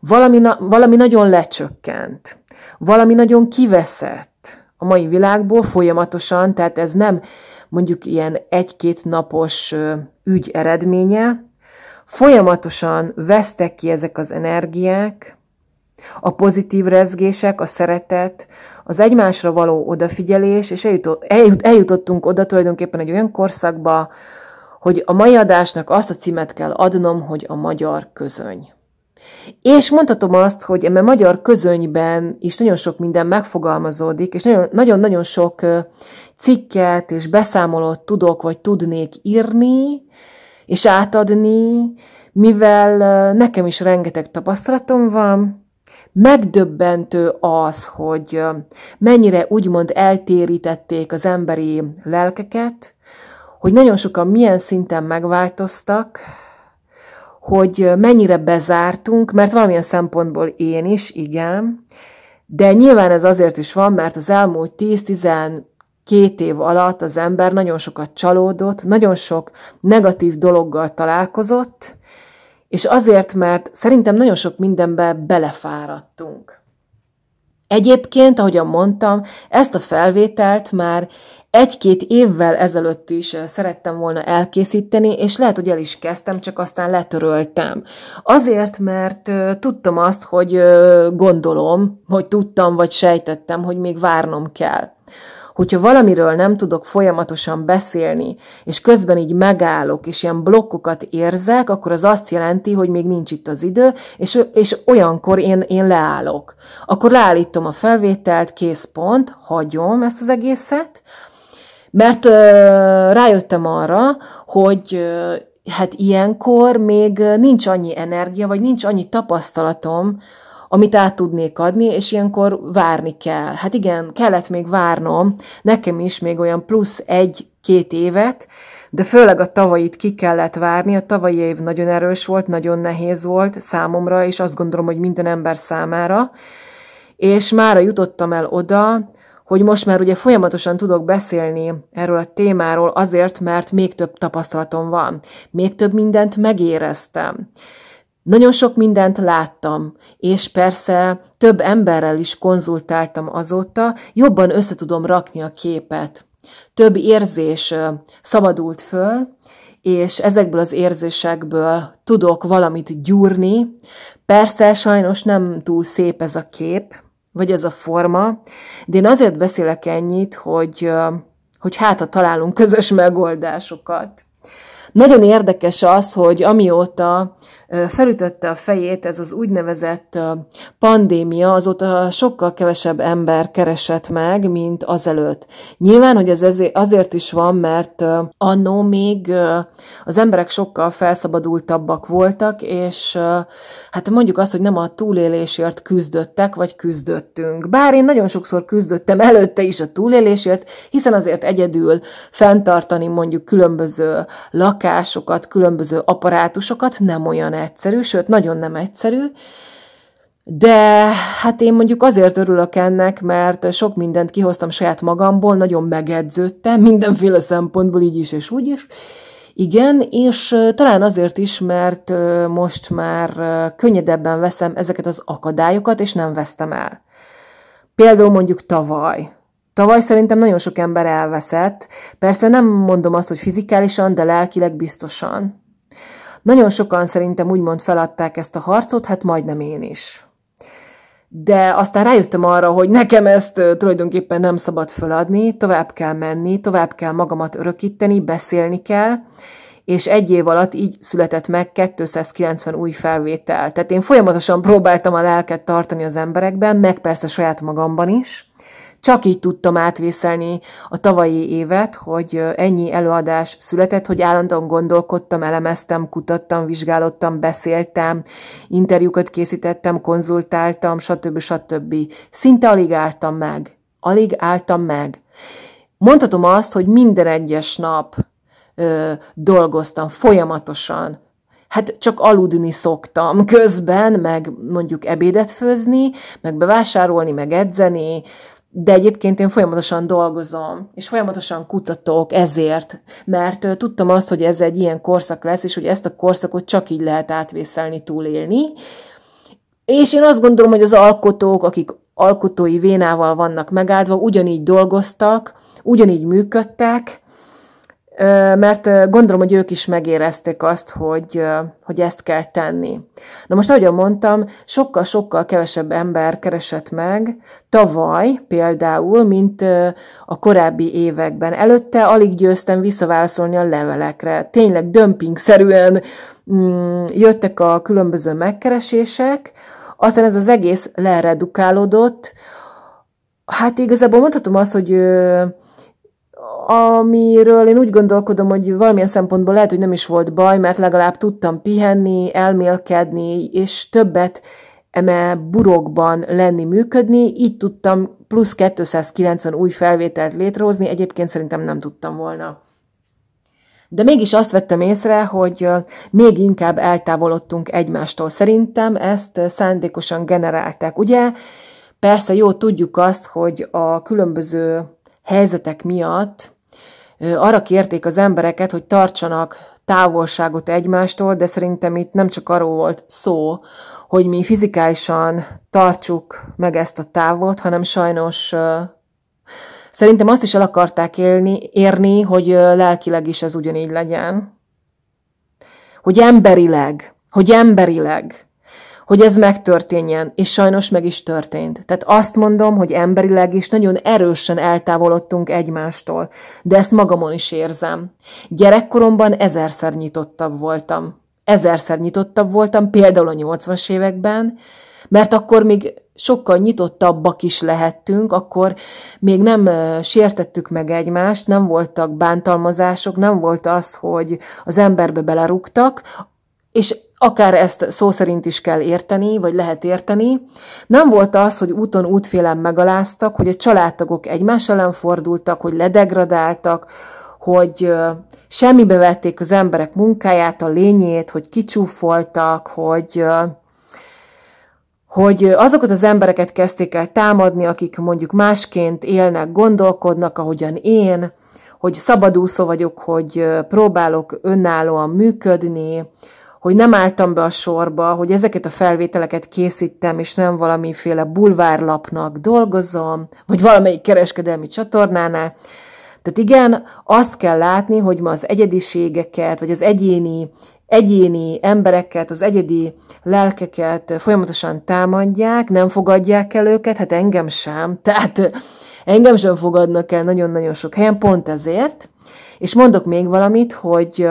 Speaker 1: valami, na, valami nagyon lecsökkent, valami nagyon kiveszett a mai világból folyamatosan, tehát ez nem mondjuk ilyen egy-két napos ügy eredménye, folyamatosan vesztek ki ezek az energiák, a pozitív rezgések, a szeretet, az egymásra való odafigyelés, és eljutottunk oda tulajdonképpen egy olyan korszakba, hogy a mai adásnak azt a címet kell adnom, hogy a magyar közöny. És mondhatom azt, hogy a magyar közönyben is nagyon sok minden megfogalmazódik, és nagyon-nagyon sok cikket és beszámolót tudok, vagy tudnék írni, és átadni, mivel nekem is rengeteg tapasztalatom van, megdöbbentő az, hogy mennyire úgymond eltérítették az emberi lelkeket, hogy nagyon sokan milyen szinten megváltoztak, hogy mennyire bezártunk, mert valamilyen szempontból én is, igen, de nyilván ez azért is van, mert az elmúlt 10-12 év alatt az ember nagyon sokat csalódott, nagyon sok negatív dologgal találkozott, és azért, mert szerintem nagyon sok mindenbe belefáradtunk. Egyébként, ahogyan mondtam, ezt a felvételt már egy-két évvel ezelőtt is szerettem volna elkészíteni, és lehet, hogy el is kezdtem, csak aztán letöröltem. Azért, mert tudtam azt, hogy gondolom, hogy tudtam, vagy sejtettem, hogy még várnom kell. Hogyha valamiről nem tudok folyamatosan beszélni, és közben így megállok, és ilyen blokkokat érzek, akkor az azt jelenti, hogy még nincs itt az idő, és, és olyankor én, én leállok. Akkor leállítom a felvételt, kész pont, hagyom ezt az egészet, mert rájöttem arra, hogy hát ilyenkor még nincs annyi energia, vagy nincs annyi tapasztalatom, amit át tudnék adni, és ilyenkor várni kell. Hát igen, kellett még várnom, nekem is még olyan plusz egy-két évet, de főleg a tavalyit ki kellett várni, a tavalyi év nagyon erős volt, nagyon nehéz volt számomra, és azt gondolom, hogy minden ember számára, és mára jutottam el oda, hogy most már ugye folyamatosan tudok beszélni erről a témáról azért, mert még több tapasztalatom van, még több mindent megéreztem. Nagyon sok mindent láttam, és persze több emberrel is konzultáltam azóta, jobban összetudom rakni a képet. Több érzés szabadult föl, és ezekből az érzésekből tudok valamit gyúrni. Persze sajnos nem túl szép ez a kép, vagy ez a forma, de én azért beszélek ennyit, hogy, hogy hát a találunk közös megoldásokat. Nagyon érdekes az, hogy amióta felütötte a fejét ez az úgynevezett pandémia, azóta sokkal kevesebb ember keresett meg, mint azelőtt. Nyilván, hogy ez azért is van, mert annó még az emberek sokkal felszabadultabbak voltak, és hát mondjuk azt, hogy nem a túlélésért küzdöttek, vagy küzdöttünk. Bár én nagyon sokszor küzdöttem előtte is a túlélésért, hiszen azért egyedül fenntartani mondjuk különböző lakásokat, különböző apparátusokat nem olyan egyszerű, sőt, nagyon nem egyszerű, de hát én mondjuk azért örülök ennek, mert sok mindent kihoztam saját magamból, nagyon megedződtem, mindenféle szempontból így is és úgy is. Igen, és talán azért is, mert most már könnyedebben veszem ezeket az akadályokat, és nem vesztem el. Például mondjuk tavaly. Tavaly szerintem nagyon sok ember elveszett. Persze nem mondom azt, hogy fizikálisan, de lelkileg biztosan. Nagyon sokan szerintem úgymond feladták ezt a harcot, hát majdnem én is. De aztán rájöttem arra, hogy nekem ezt tulajdonképpen nem szabad föladni, tovább kell menni, tovább kell magamat örökíteni, beszélni kell, és egy év alatt így született meg 290 új felvétel. Tehát én folyamatosan próbáltam a lelket tartani az emberekben, meg persze saját magamban is, csak így tudtam átvészelni a tavalyi évet, hogy ennyi előadás született, hogy állandóan gondolkodtam, elemeztem, kutattam, vizsgálottam, beszéltem, interjúkat készítettem, konzultáltam, stb. stb. Szinte alig álltam meg. Alig álltam meg. Mondhatom azt, hogy minden egyes nap ö, dolgoztam folyamatosan, hát csak aludni szoktam közben, meg mondjuk ebédet főzni, meg bevásárolni, meg edzeni, de egyébként én folyamatosan dolgozom, és folyamatosan kutatok ezért, mert tudtam azt, hogy ez egy ilyen korszak lesz, és hogy ezt a korszakot csak így lehet átvészelni, túlélni. És én azt gondolom, hogy az alkotók, akik alkotói vénával vannak megáldva, ugyanígy dolgoztak, ugyanígy működtek, mert gondolom, hogy ők is megérezték azt, hogy, hogy ezt kell tenni. Na most, ahogy mondtam, sokkal-sokkal kevesebb ember keresett meg tavaly például, mint a korábbi években. Előtte alig győztem visszaválaszolni a levelekre. Tényleg dömpingszerűen mm, jöttek a különböző megkeresések, aztán ez az egész leredukálódott. Hát igazából mondhatom azt, hogy amiről én úgy gondolkodom, hogy valamilyen szempontból lehet, hogy nem is volt baj, mert legalább tudtam pihenni, elmélkedni, és többet eme burokban lenni, működni, így tudtam plusz 290 új felvételt létrehozni, egyébként szerintem nem tudtam volna. De mégis azt vettem észre, hogy még inkább eltávolodtunk egymástól. Szerintem ezt szándékosan generálták, ugye? Persze jó tudjuk azt, hogy a különböző helyzetek miatt arra kérték az embereket, hogy tartsanak távolságot egymástól, de szerintem itt nem csak arról volt szó, hogy mi fizikálisan tartsuk meg ezt a távot, hanem sajnos szerintem azt is el akarták élni, érni, hogy lelkileg is ez ugyanígy legyen. Hogy emberileg, hogy emberileg hogy ez megtörténjen, és sajnos meg is történt. Tehát azt mondom, hogy emberileg is nagyon erősen eltávolodtunk egymástól, de ezt magamon is érzem. Gyerekkoromban ezerszer nyitottabb voltam. Ezerszer nyitottabb voltam, például a 80-as években, mert akkor még sokkal nyitottabbak is lehettünk, akkor még nem sértettük meg egymást, nem voltak bántalmazások, nem volt az, hogy az emberbe belerúgtak, és akár ezt szó szerint is kell érteni, vagy lehet érteni. Nem volt az, hogy úton útfélem megaláztak, hogy a családtagok egymás ellen fordultak, hogy ledegradáltak, hogy semmibe vették az emberek munkáját, a lényét, hogy kicsúfoltak, hogy, hogy azokat az embereket kezdték el támadni, akik mondjuk másként élnek, gondolkodnak, ahogyan én, hogy szabadúszó vagyok, hogy próbálok önállóan működni, hogy nem álltam be a sorba, hogy ezeket a felvételeket készítem, és nem valamiféle bulvárlapnak dolgozom, vagy valamelyik kereskedelmi csatornánál. Tehát igen, azt kell látni, hogy ma az egyediségeket, vagy az egyéni, egyéni embereket, az egyedi lelkeket folyamatosan támadják, nem fogadják el őket, hát engem sem. (laughs) Tehát engem sem fogadnak el nagyon-nagyon sok helyen, pont ezért. És mondok még valamit, hogy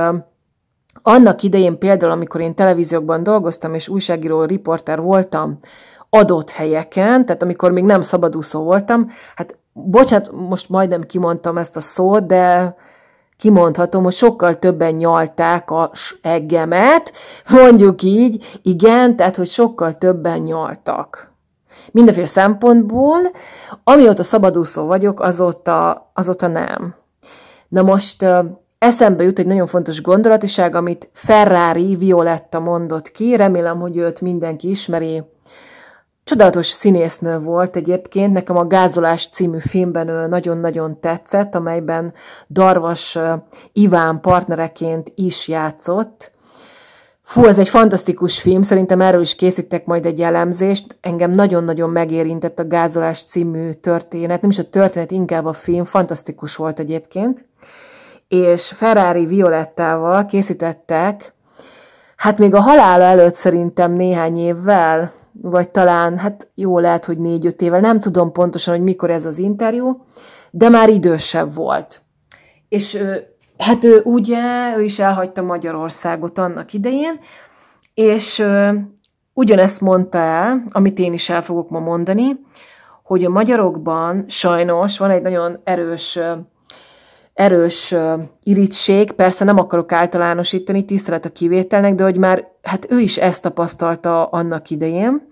Speaker 1: annak idején például, amikor én televíziókban dolgoztam, és újságíró riporter voltam, adott helyeken, tehát amikor még nem szabadúszó voltam, hát bocsánat, most majdnem kimondtam ezt a szót, de kimondhatom, hogy sokkal többen nyalták a eggemet, mondjuk így, igen, tehát, hogy sokkal többen nyaltak. Mindenféle szempontból, amióta szabadúszó vagyok, azóta, azóta nem. Na most eszembe jut egy nagyon fontos gondolatiság, amit Ferrari Violetta mondott ki, remélem, hogy őt mindenki ismeri. Csodálatos színésznő volt egyébként, nekem a Gázolás című filmben ő nagyon-nagyon tetszett, amelyben Darvas Iván partnereként is játszott. Fú, ez egy fantasztikus film, szerintem erről is készítek majd egy elemzést. Engem nagyon-nagyon megérintett a Gázolás című történet, nem is a történet, inkább a film, fantasztikus volt egyébként és Ferrari Violettával készítettek, hát még a halála előtt szerintem néhány évvel, vagy talán, hát jó lehet, hogy négy-öt évvel, nem tudom pontosan, hogy mikor ez az interjú, de már idősebb volt. És hát ő ugye, ő is elhagyta Magyarországot annak idején, és ugyanezt mondta el, amit én is el fogok ma mondani, hogy a magyarokban sajnos van egy nagyon erős erős irítség, persze nem akarok általánosítani, tisztelet a kivételnek, de hogy már hát ő is ezt tapasztalta annak idején.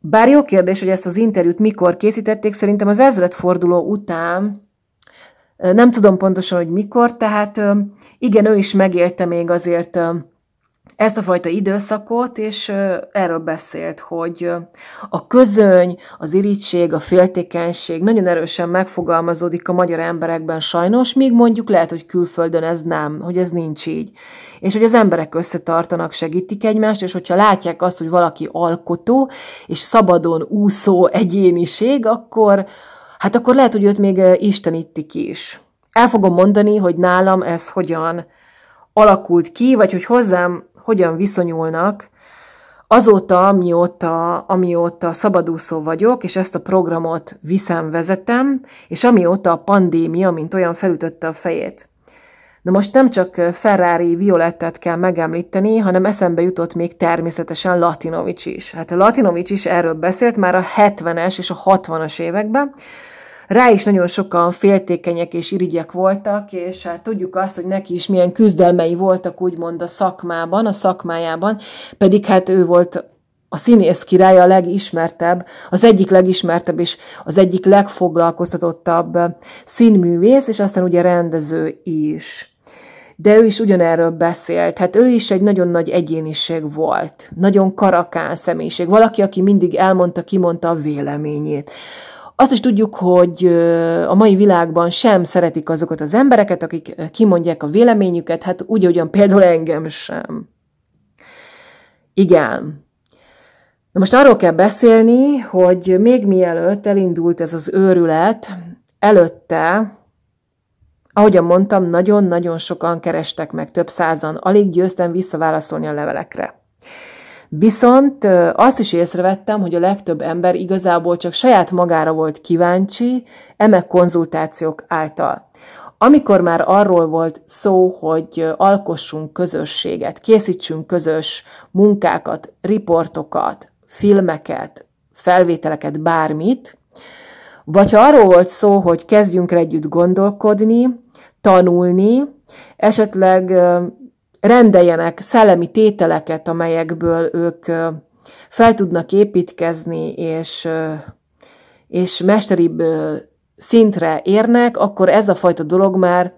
Speaker 1: Bár jó kérdés, hogy ezt az interjút mikor készítették, szerintem az ezredforduló után, nem tudom pontosan, hogy mikor, tehát igen, ő is megélte még azért ezt a fajta időszakot, és erről beszélt, hogy a közöny, az irítség, a féltékenység nagyon erősen megfogalmazódik a magyar emberekben sajnos, még mondjuk lehet, hogy külföldön ez nem, hogy ez nincs így. És hogy az emberek összetartanak, segítik egymást, és hogyha látják azt, hogy valaki alkotó és szabadon úszó egyéniség, akkor, hát akkor lehet, hogy őt még istenítik is. El fogom mondani, hogy nálam ez hogyan alakult ki, vagy hogy hozzám hogyan viszonyulnak azóta, amióta, amióta szabadúszó vagyok, és ezt a programot viszem, vezetem, és amióta a pandémia, mint olyan felütötte a fejét. Na most nem csak Ferrari Violettet kell megemlíteni, hanem eszembe jutott még természetesen Latinovics is. Hát a Latinovics is erről beszélt már a 70-es és a 60-as években, rá is nagyon sokan féltékenyek és irigyek voltak, és hát tudjuk azt, hogy neki is milyen küzdelmei voltak úgymond a szakmában, a szakmájában, pedig hát ő volt a színész királya a legismertebb, az egyik legismertebb és az egyik legfoglalkoztatottabb színművész, és aztán ugye rendező is. De ő is ugyanerről beszélt, hát ő is egy nagyon nagy egyéniség volt, nagyon karakán személyiség, valaki, aki mindig elmondta, kimondta a véleményét azt is tudjuk, hogy a mai világban sem szeretik azokat az embereket, akik kimondják a véleményüket, hát úgy, ahogyan például engem sem. Igen. Na most arról kell beszélni, hogy még mielőtt elindult ez az őrület, előtte, ahogyan mondtam, nagyon-nagyon sokan kerestek meg, több százan. Alig győztem visszaválaszolni a levelekre. Viszont azt is észrevettem, hogy a legtöbb ember igazából csak saját magára volt kíváncsi, emek konzultációk által. Amikor már arról volt szó, hogy alkossunk közösséget, készítsünk közös munkákat, riportokat, filmeket, felvételeket, bármit, vagy ha arról volt szó, hogy kezdjünk együtt gondolkodni, tanulni, esetleg rendeljenek szellemi tételeket, amelyekből ők fel tudnak építkezni, és, és mesteribb szintre érnek, akkor ez a fajta dolog már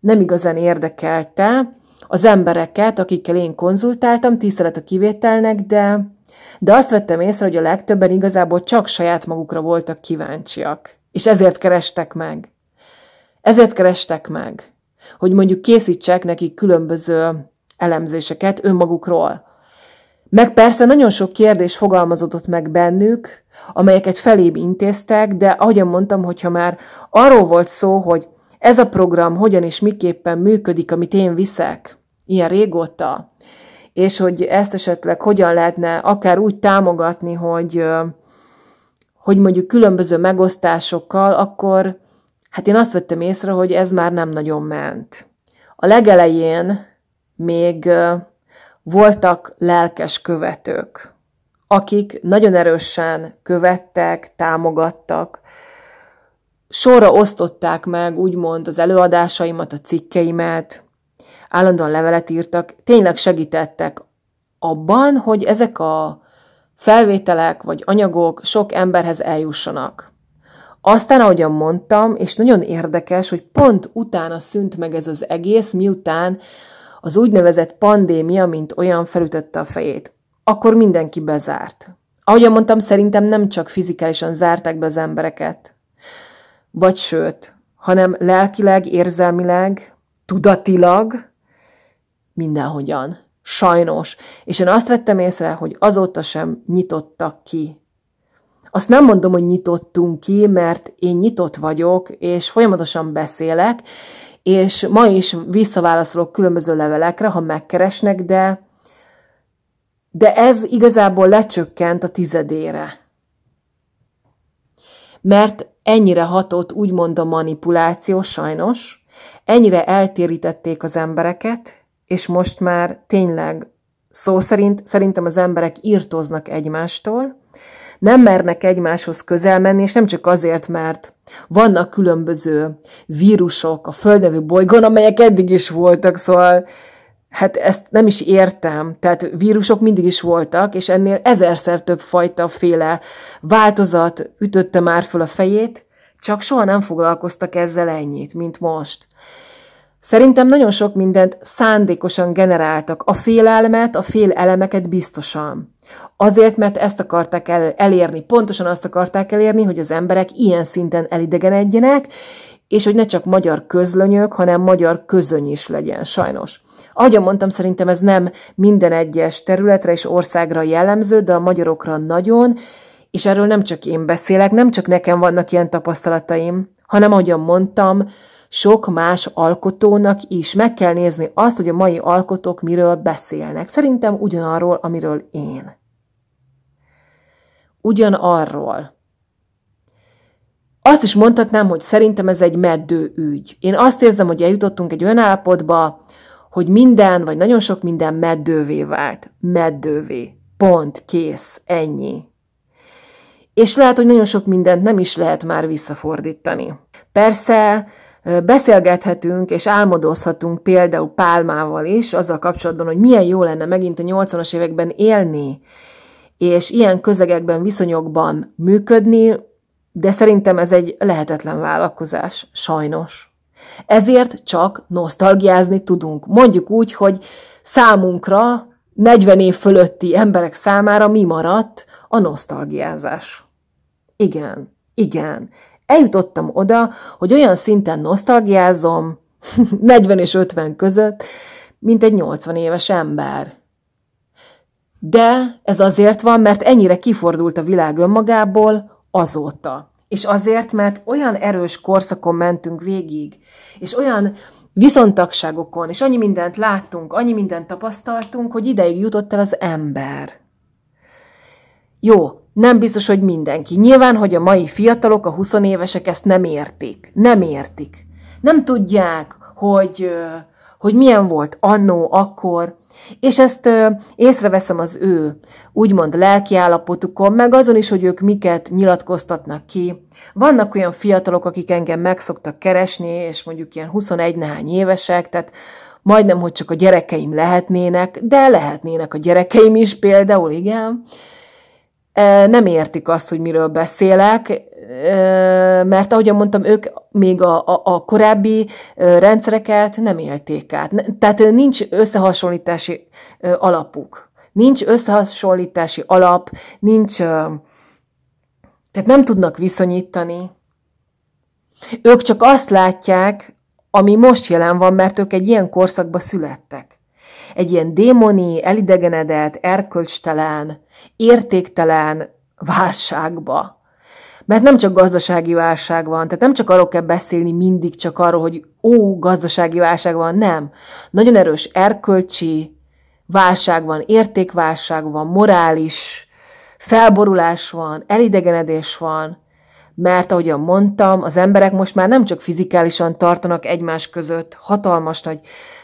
Speaker 1: nem igazán érdekelte az embereket, akikkel én konzultáltam, tisztelet a kivételnek, de, de azt vettem észre, hogy a legtöbben igazából csak saját magukra voltak kíváncsiak, és ezért kerestek meg. Ezért kerestek meg, hogy mondjuk készítsek nekik különböző elemzéseket önmagukról. Meg persze nagyon sok kérdés fogalmazódott meg bennük, amelyeket felébb intéztek, de ahogyan mondtam, hogyha már arról volt szó, hogy ez a program hogyan és miképpen működik, amit én viszek, ilyen régóta, és hogy ezt esetleg hogyan lehetne akár úgy támogatni, hogy, hogy mondjuk különböző megosztásokkal, akkor hát én azt vettem észre, hogy ez már nem nagyon ment. A legelején még voltak lelkes követők, akik nagyon erősen követtek, támogattak, sorra osztották meg úgymond az előadásaimat, a cikkeimet, állandóan levelet írtak, tényleg segítettek abban, hogy ezek a felvételek vagy anyagok sok emberhez eljussanak. Aztán, ahogyan mondtam, és nagyon érdekes, hogy pont utána szűnt meg ez az egész, miután az úgynevezett pandémia, mint olyan felütötte a fejét. Akkor mindenki bezárt. Ahogyan mondtam, szerintem nem csak fizikálisan zárták be az embereket, vagy sőt, hanem lelkileg, érzelmileg, tudatilag, mindenhogyan. Sajnos. És én azt vettem észre, hogy azóta sem nyitottak ki. Azt nem mondom, hogy nyitottunk ki, mert én nyitott vagyok, és folyamatosan beszélek, és ma is visszaválaszolok különböző levelekre, ha megkeresnek, de, de ez igazából lecsökkent a tizedére. Mert ennyire hatott úgymond a manipuláció sajnos, ennyire eltérítették az embereket, és most már tényleg szó szerint szerintem az emberek írtoznak egymástól, nem mernek egymáshoz közel menni, és nem csak azért, mert vannak különböző vírusok a földnevű bolygón, amelyek eddig is voltak, szóval hát ezt nem is értem. Tehát vírusok mindig is voltak, és ennél ezerszer több fajta féle változat ütötte már föl a fejét, csak soha nem foglalkoztak ezzel ennyit, mint most. Szerintem nagyon sok mindent szándékosan generáltak, a félelmet, a félelemeket biztosan. Azért, mert ezt akarták el, elérni, pontosan azt akarták elérni, hogy az emberek ilyen szinten elidegenedjenek, és hogy ne csak magyar közlönyök, hanem magyar közöny is legyen, sajnos. Ahogy mondtam, szerintem ez nem minden egyes területre és országra jellemző, de a magyarokra nagyon, és erről nem csak én beszélek, nem csak nekem vannak ilyen tapasztalataim, hanem ahogy mondtam, sok más alkotónak is meg kell nézni azt, hogy a mai alkotók miről beszélnek. Szerintem ugyanarról, amiről én ugyanarról. Azt is mondhatnám, hogy szerintem ez egy meddő ügy. Én azt érzem, hogy eljutottunk egy olyan állapotba, hogy minden, vagy nagyon sok minden meddővé vált. Meddővé. Pont, kész, ennyi. És lehet, hogy nagyon sok mindent nem is lehet már visszafordítani. Persze beszélgethetünk és álmodozhatunk például Pálmával is azzal kapcsolatban, hogy milyen jó lenne megint a 80-as években élni, és ilyen közegekben, viszonyokban működni, de szerintem ez egy lehetetlen vállalkozás, sajnos. Ezért csak nosztalgiázni tudunk. Mondjuk úgy, hogy számunkra, 40 év fölötti emberek számára mi maradt a nosztalgiázás. Igen, igen. Eljutottam oda, hogy olyan szinten nosztalgiázom, 40 (laughs) és 50 között, mint egy 80 éves ember. De ez azért van, mert ennyire kifordult a világ önmagából azóta. És azért, mert olyan erős korszakon mentünk végig, és olyan viszontagságokon, és annyi mindent láttunk, annyi mindent tapasztaltunk, hogy ideig jutott el az ember. Jó, nem biztos, hogy mindenki. Nyilván, hogy a mai fiatalok, a 20 évesek ezt nem értik. Nem értik. Nem tudják, hogy, hogy milyen volt annó, akkor, és ezt ö, észreveszem az ő úgymond lelkiállapotukon, meg azon is, hogy ők miket nyilatkoztatnak ki. Vannak olyan fiatalok, akik engem meg szoktak keresni, és mondjuk ilyen 21 nehány évesek, tehát majdnem, hogy csak a gyerekeim lehetnének, de lehetnének a gyerekeim is például, igen nem értik azt, hogy miről beszélek, mert ahogyan mondtam, ők még a, a, a korábbi rendszereket nem élték át. Tehát nincs összehasonlítási alapuk. Nincs összehasonlítási alap, nincs. Tehát nem tudnak viszonyítani. Ők csak azt látják, ami most jelen van, mert ők egy ilyen korszakba születtek. Egy ilyen démoni, elidegenedett, erkölcstelen, értéktelen válságba. Mert nem csak gazdasági válság van, tehát nem csak arról kell beszélni mindig csak arról, hogy ó, gazdasági válság van, nem. Nagyon erős erkölcsi válság van, értékválság van, morális felborulás van, elidegenedés van, mert ahogyan mondtam, az emberek most már nem csak fizikálisan tartanak egymás között hatalmas nagy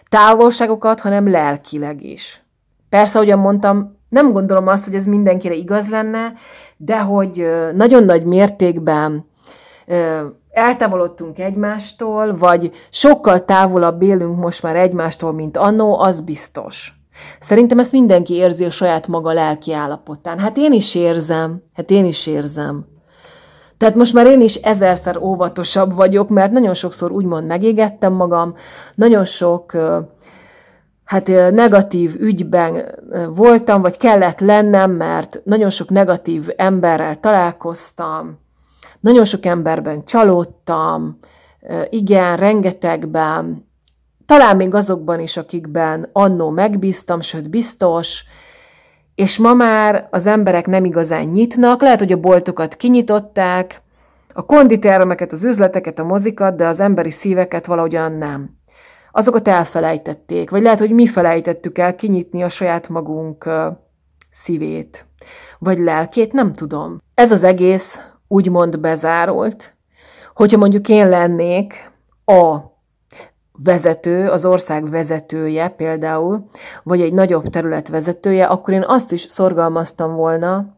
Speaker 1: távolságokat, hanem lelkileg is. Persze, ahogyan mondtam, nem gondolom azt, hogy ez mindenkire igaz lenne, de hogy nagyon nagy mértékben eltávolodtunk egymástól, vagy sokkal távolabb élünk most már egymástól, mint annó, az biztos. Szerintem ezt mindenki érzi a saját maga lelki állapotán. Hát én is érzem, hát én is érzem. Tehát most már én is ezerszer óvatosabb vagyok, mert nagyon sokszor úgymond megégettem magam, nagyon sok hát negatív ügyben voltam, vagy kellett lennem, mert nagyon sok negatív emberrel találkoztam, nagyon sok emberben csalódtam, igen, rengetegben, talán még azokban is, akikben annó megbíztam, sőt biztos, és ma már az emberek nem igazán nyitnak, lehet, hogy a boltokat kinyitották, a konditermeket, az üzleteket, a mozikat, de az emberi szíveket valahogyan nem azokat elfelejtették, vagy lehet, hogy mi felejtettük el kinyitni a saját magunk szívét, vagy lelkét, nem tudom. Ez az egész úgymond bezárult, Hogyha mondjuk én lennék a vezető, az ország vezetője például, vagy egy nagyobb terület vezetője, akkor én azt is szorgalmaztam volna,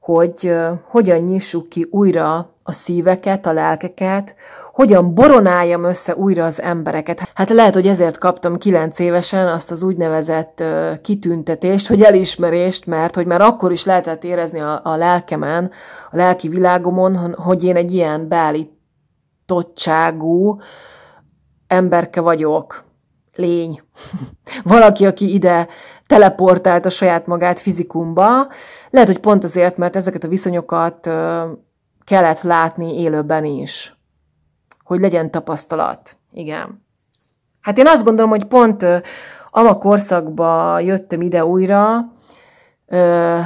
Speaker 1: hogy hogyan nyissuk ki újra a szíveket, a lelkeket, hogyan boronáljam össze újra az embereket. Hát lehet, hogy ezért kaptam kilenc évesen azt az úgynevezett kitüntetést, vagy elismerést, mert hogy már akkor is lehetett érezni a, a lelkemen, a lelki világomon, hogy én egy ilyen beállítottságú emberke vagyok. Lény. (laughs) Valaki, aki ide teleportált a saját magát fizikumba. Lehet, hogy pont azért, mert ezeket a viszonyokat kellett látni élőben is hogy legyen tapasztalat. Igen. Hát én azt gondolom, hogy pont ö, ama korszakba jöttem ide újra, ö,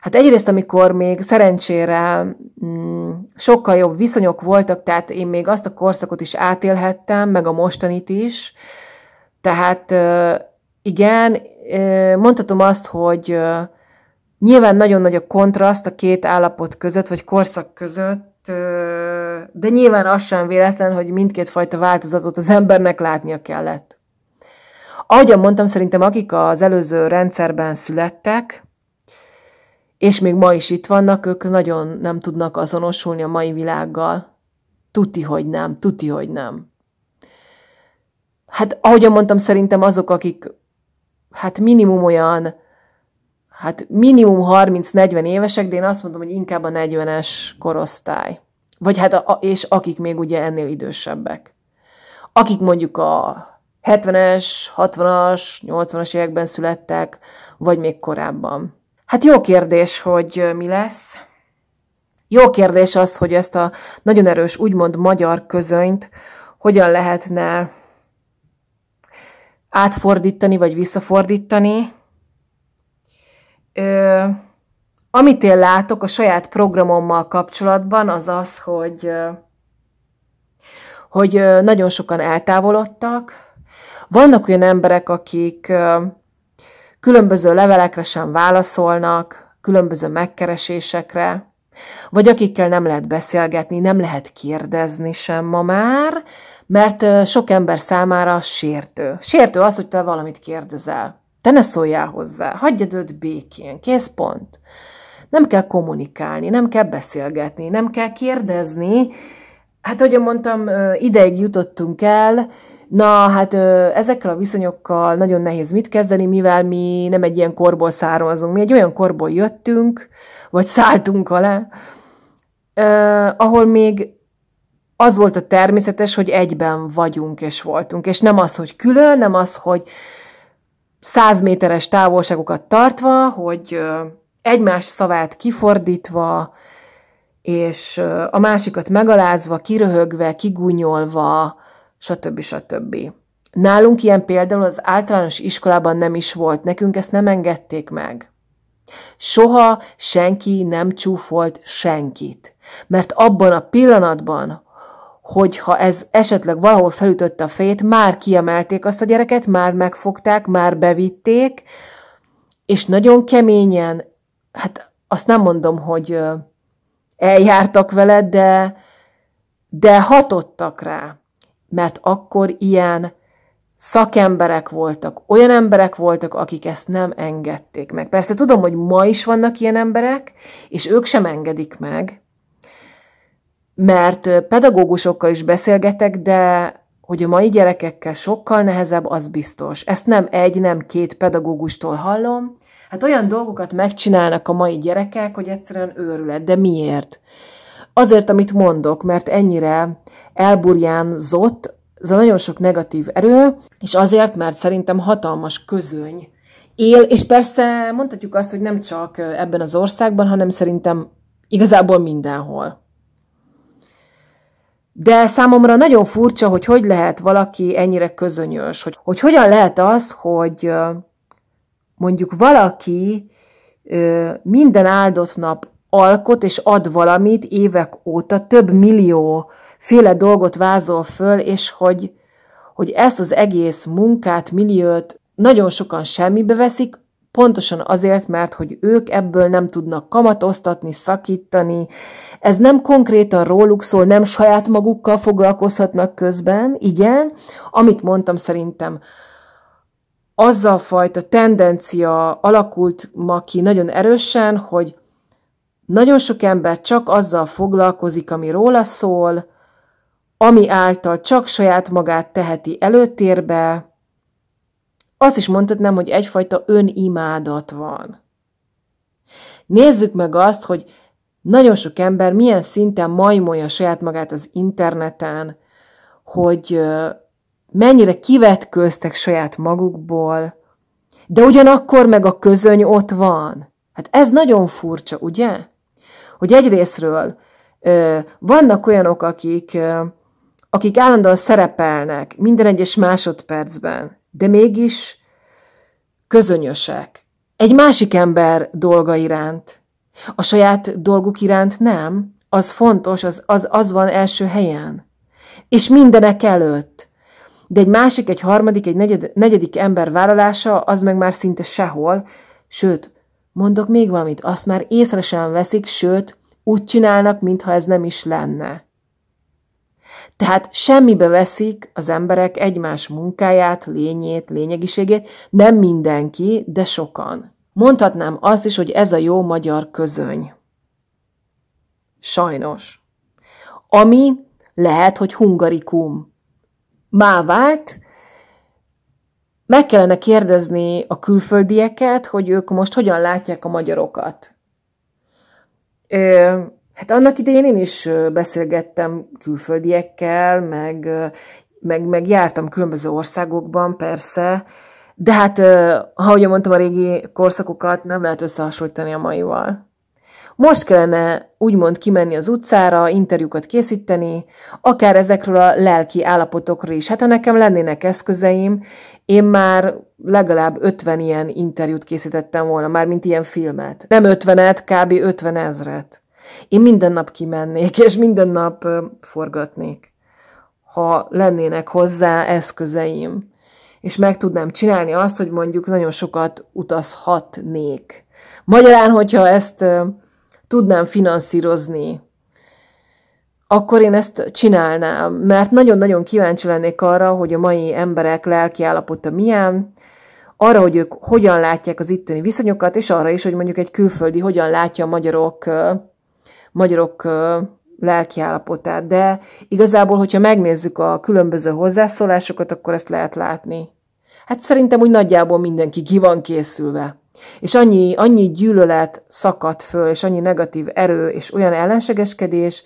Speaker 1: Hát egyrészt, amikor még szerencsére mm, sokkal jobb viszonyok voltak, tehát én még azt a korszakot is átélhettem, meg a mostanit is. Tehát igen, mondhatom azt, hogy nyilván nagyon nagy a kontraszt a két állapot között, vagy korszak között, de nyilván az sem véletlen, hogy mindkét fajta változatot az embernek látnia kellett. Ahogyan mondtam, szerintem akik az előző rendszerben születtek, és még ma is itt vannak, ők nagyon nem tudnak azonosulni a mai világgal. Tuti, hogy nem, tuti, hogy nem. Hát, ahogyan mondtam, szerintem azok, akik hát minimum olyan, hát minimum 30-40 évesek, de én azt mondom, hogy inkább a 40-es korosztály vagy hát a, és akik még ugye ennél idősebbek. Akik mondjuk a 70-es, 60-as, 80-as években születtek, vagy még korábban. Hát jó kérdés, hogy mi lesz. Jó kérdés az, hogy ezt a nagyon erős, úgymond magyar közönyt hogyan lehetne átfordítani, vagy visszafordítani. Ö, amit én látok a saját programommal kapcsolatban, az az, hogy, hogy nagyon sokan eltávolodtak. Vannak olyan emberek, akik különböző levelekre sem válaszolnak, különböző megkeresésekre, vagy akikkel nem lehet beszélgetni, nem lehet kérdezni sem ma már, mert sok ember számára sértő. Sértő az, hogy te valamit kérdezel. Te ne szóljál hozzá, hagyjad őt békén, kész pont. Nem kell kommunikálni, nem kell beszélgetni, nem kell kérdezni. Hát, ahogy mondtam, ideig jutottunk el, Na, hát ezekkel a viszonyokkal nagyon nehéz mit kezdeni, mivel mi nem egy ilyen korból származunk, mi egy olyan korból jöttünk, vagy szálltunk alá, ahol még az volt a természetes, hogy egyben vagyunk és voltunk, és nem az, hogy külön, nem az, hogy száz méteres távolságokat tartva, hogy egymás szavát kifordítva, és a másikat megalázva, kiröhögve, kigúnyolva, stb. stb. Nálunk ilyen például az általános iskolában nem is volt, nekünk ezt nem engedték meg. Soha senki nem csúfolt senkit, mert abban a pillanatban, hogyha ez esetleg valahol felütötte a fejét, már kiemelték azt a gyereket, már megfogták, már bevitték, és nagyon keményen hát azt nem mondom, hogy eljártak veled, de, de hatottak rá. Mert akkor ilyen szakemberek voltak, olyan emberek voltak, akik ezt nem engedték meg. Persze tudom, hogy ma is vannak ilyen emberek, és ők sem engedik meg, mert pedagógusokkal is beszélgetek, de hogy a mai gyerekekkel sokkal nehezebb, az biztos. Ezt nem egy, nem két pedagógustól hallom, Hát olyan dolgokat megcsinálnak a mai gyerekek, hogy egyszerűen őrület. De miért? Azért, amit mondok, mert ennyire elburjánzott ez a nagyon sok negatív erő, és azért, mert szerintem hatalmas közöny él, és persze mondhatjuk azt, hogy nem csak ebben az országban, hanem szerintem igazából mindenhol. De számomra nagyon furcsa, hogy hogy lehet valaki ennyire közönyös, hogy, hogy hogyan lehet az, hogy mondjuk valaki ö, minden áldott nap alkot és ad valamit évek óta, több millió féle dolgot vázol föl, és hogy, hogy ezt az egész munkát, milliót nagyon sokan semmibe veszik, pontosan azért, mert hogy ők ebből nem tudnak kamatoztatni, szakítani, ez nem konkrétan róluk szól, nem saját magukkal foglalkozhatnak közben, igen, amit mondtam szerintem az a fajta tendencia alakult ma ki nagyon erősen, hogy nagyon sok ember csak azzal foglalkozik, ami róla szól, ami által csak saját magát teheti előtérbe. Azt is mondhatnám, hogy egyfajta önimádat van. Nézzük meg azt, hogy nagyon sok ember milyen szinten majmolja saját magát az interneten, hogy mennyire kivetkőztek saját magukból, de ugyanakkor meg a közöny ott van. Hát ez nagyon furcsa, ugye? Hogy egyrésztről vannak olyanok, akik, akik állandóan szerepelnek minden egyes másodpercben, de mégis közönösek. Egy másik ember dolga iránt. A saját dolguk iránt nem. Az fontos, az, az, az van első helyen. És mindenek előtt de egy másik, egy harmadik, egy negyed, negyedik ember vállalása az meg már szinte sehol, sőt, mondok még valamit, azt már észre sem veszik, sőt, úgy csinálnak, mintha ez nem is lenne. Tehát semmibe veszik az emberek egymás munkáját, lényét, lényegiségét, nem mindenki, de sokan. Mondhatnám azt is, hogy ez a jó magyar közöny. Sajnos. Ami lehet, hogy hungarikum, vált, meg kellene kérdezni a külföldieket, hogy ők most hogyan látják a magyarokat. Ö, hát annak idején én is beszélgettem külföldiekkel, meg, meg, meg jártam különböző országokban, persze, de hát, ahogy mondtam, a régi korszakokat nem lehet összehasonlítani a maival. Most kellene úgymond kimenni az utcára, interjúkat készíteni, akár ezekről a lelki állapotokról is. Hát ha nekem lennének eszközeim, én már legalább 50 ilyen interjút készítettem volna, már mint ilyen filmet. Nem 50-et, kb. 50 ezret. Én minden nap kimennék, és minden nap forgatnék, ha lennének hozzá eszközeim. És meg tudnám csinálni azt, hogy mondjuk nagyon sokat utazhatnék. Magyarán, hogyha ezt tudnám finanszírozni, akkor én ezt csinálnám, mert nagyon-nagyon kíváncsi lennék arra, hogy a mai emberek lelki állapota milyen, arra, hogy ők hogyan látják az itteni viszonyokat, és arra is, hogy mondjuk egy külföldi hogyan látja a magyarok, magyarok lelki állapotát. De igazából, hogyha megnézzük a különböző hozzászólásokat, akkor ezt lehet látni. Hát szerintem úgy nagyjából mindenki ki van készülve. És annyi, annyi gyűlölet szakad föl, és annyi negatív erő, és olyan ellenségeskedés,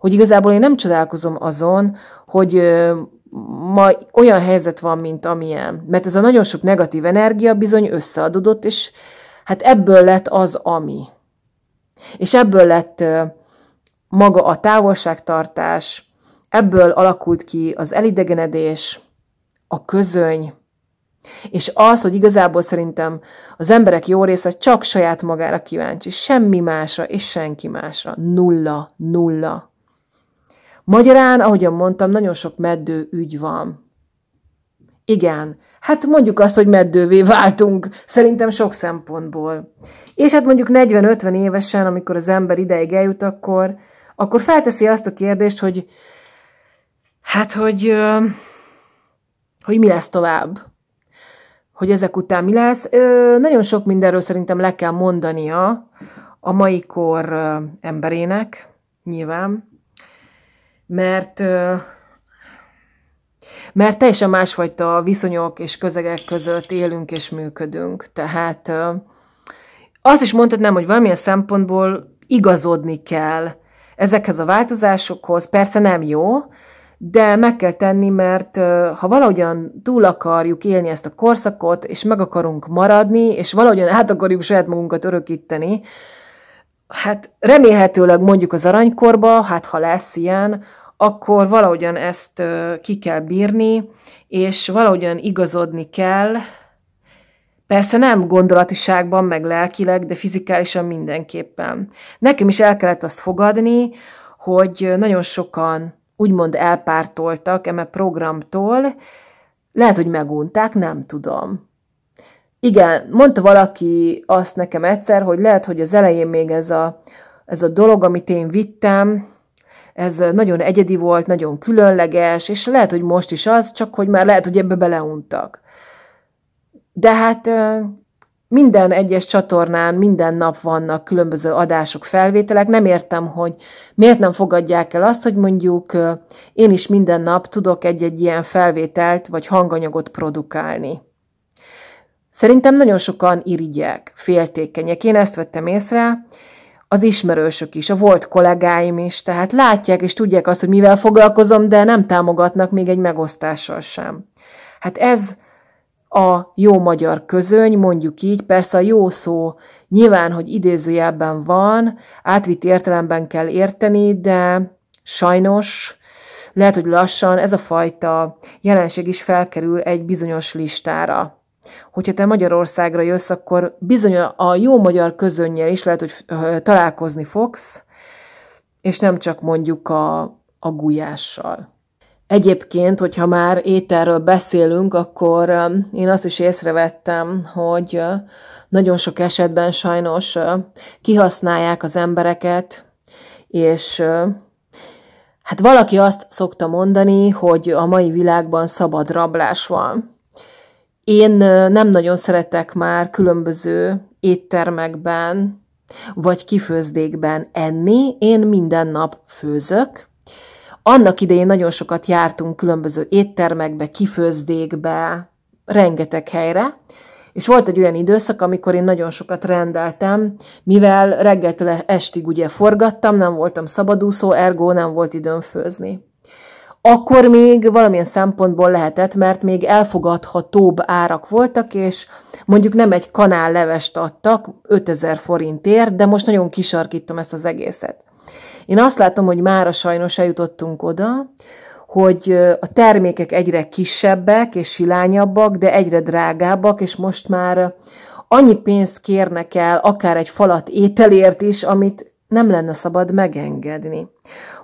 Speaker 1: hogy igazából én nem csodálkozom azon, hogy ma olyan helyzet van, mint amilyen. Mert ez a nagyon sok negatív energia bizony összeadódott, és hát ebből lett az, ami. És ebből lett maga a távolságtartás, ebből alakult ki az elidegenedés, a közöny, és az, hogy igazából szerintem az emberek jó része csak saját magára kíváncsi, semmi másra és senki másra. Nulla, nulla. Magyarán, ahogyan mondtam, nagyon sok meddő ügy van. Igen, hát mondjuk azt, hogy meddővé váltunk, szerintem sok szempontból. És hát mondjuk 40-50 évesen, amikor az ember ideig eljut, akkor, akkor felteszi azt a kérdést, hogy hát, hogy, hogy mi lesz tovább hogy ezek után mi lesz. Ö, nagyon sok mindenről szerintem le kell mondania a mai kor emberének, nyilván, mert ö, mert teljesen másfajta viszonyok és közegek között élünk és működünk. Tehát ö, azt is mondhatnám, hogy valamilyen szempontból igazodni kell ezekhez a változásokhoz. Persze nem jó, de meg kell tenni, mert ha valahogyan túl akarjuk élni ezt a korszakot, és meg akarunk maradni, és valahogyan át akarjuk saját magunkat örökíteni, hát remélhetőleg mondjuk az aranykorba, hát ha lesz ilyen, akkor valahogyan ezt ki kell bírni, és valahogyan igazodni kell, Persze nem gondolatiságban, meg lelkileg, de fizikálisan mindenképpen. Nekem is el kellett azt fogadni, hogy nagyon sokan úgymond elpártoltak eme programtól, lehet, hogy megunták, nem tudom. Igen, mondta valaki azt nekem egyszer, hogy lehet, hogy az elején még ez a, ez a dolog, amit én vittem, ez nagyon egyedi volt, nagyon különleges, és lehet, hogy most is az, csak hogy már lehet, hogy ebbe beleuntak. De hát minden egyes csatornán minden nap vannak különböző adások, felvételek. Nem értem, hogy miért nem fogadják el azt, hogy mondjuk én is minden nap tudok egy-egy ilyen felvételt vagy hanganyagot produkálni. Szerintem nagyon sokan irigyek, féltékenyek. Én ezt vettem észre, az ismerősök is, a volt kollégáim is, tehát látják és tudják azt, hogy mivel foglalkozom, de nem támogatnak még egy megosztással sem. Hát ez a jó magyar közöny, mondjuk így, persze a jó szó nyilván, hogy idézőjelben van, átvitt értelemben kell érteni, de sajnos lehet, hogy lassan ez a fajta jelenség is felkerül egy bizonyos listára. Hogyha te Magyarországra jössz, akkor bizony a jó magyar közönnyel is lehet, hogy találkozni fogsz, és nem csak mondjuk a, a gulyással. Egyébként, hogyha már ételről beszélünk, akkor um, én azt is észrevettem, hogy uh, nagyon sok esetben sajnos uh, kihasználják az embereket, és uh, hát valaki azt szokta mondani, hogy a mai világban szabad rablás van. Én nem nagyon szeretek már különböző éttermekben vagy kifőzdékben enni, én minden nap főzök, annak idején nagyon sokat jártunk különböző éttermekbe, kifőzdékbe, rengeteg helyre, és volt egy olyan időszak, amikor én nagyon sokat rendeltem, mivel reggeltől estig ugye forgattam, nem voltam szabadúszó, ergo nem volt időm főzni. Akkor még valamilyen szempontból lehetett, mert még elfogadhatóbb árak voltak, és mondjuk nem egy kanál levest adtak 5000 forintért, de most nagyon kisarkítom ezt az egészet. Én azt látom, hogy mára sajnos eljutottunk oda, hogy a termékek egyre kisebbek és silányabbak, de egyre drágábbak, és most már annyi pénzt kérnek el, akár egy falat ételért is, amit nem lenne szabad megengedni.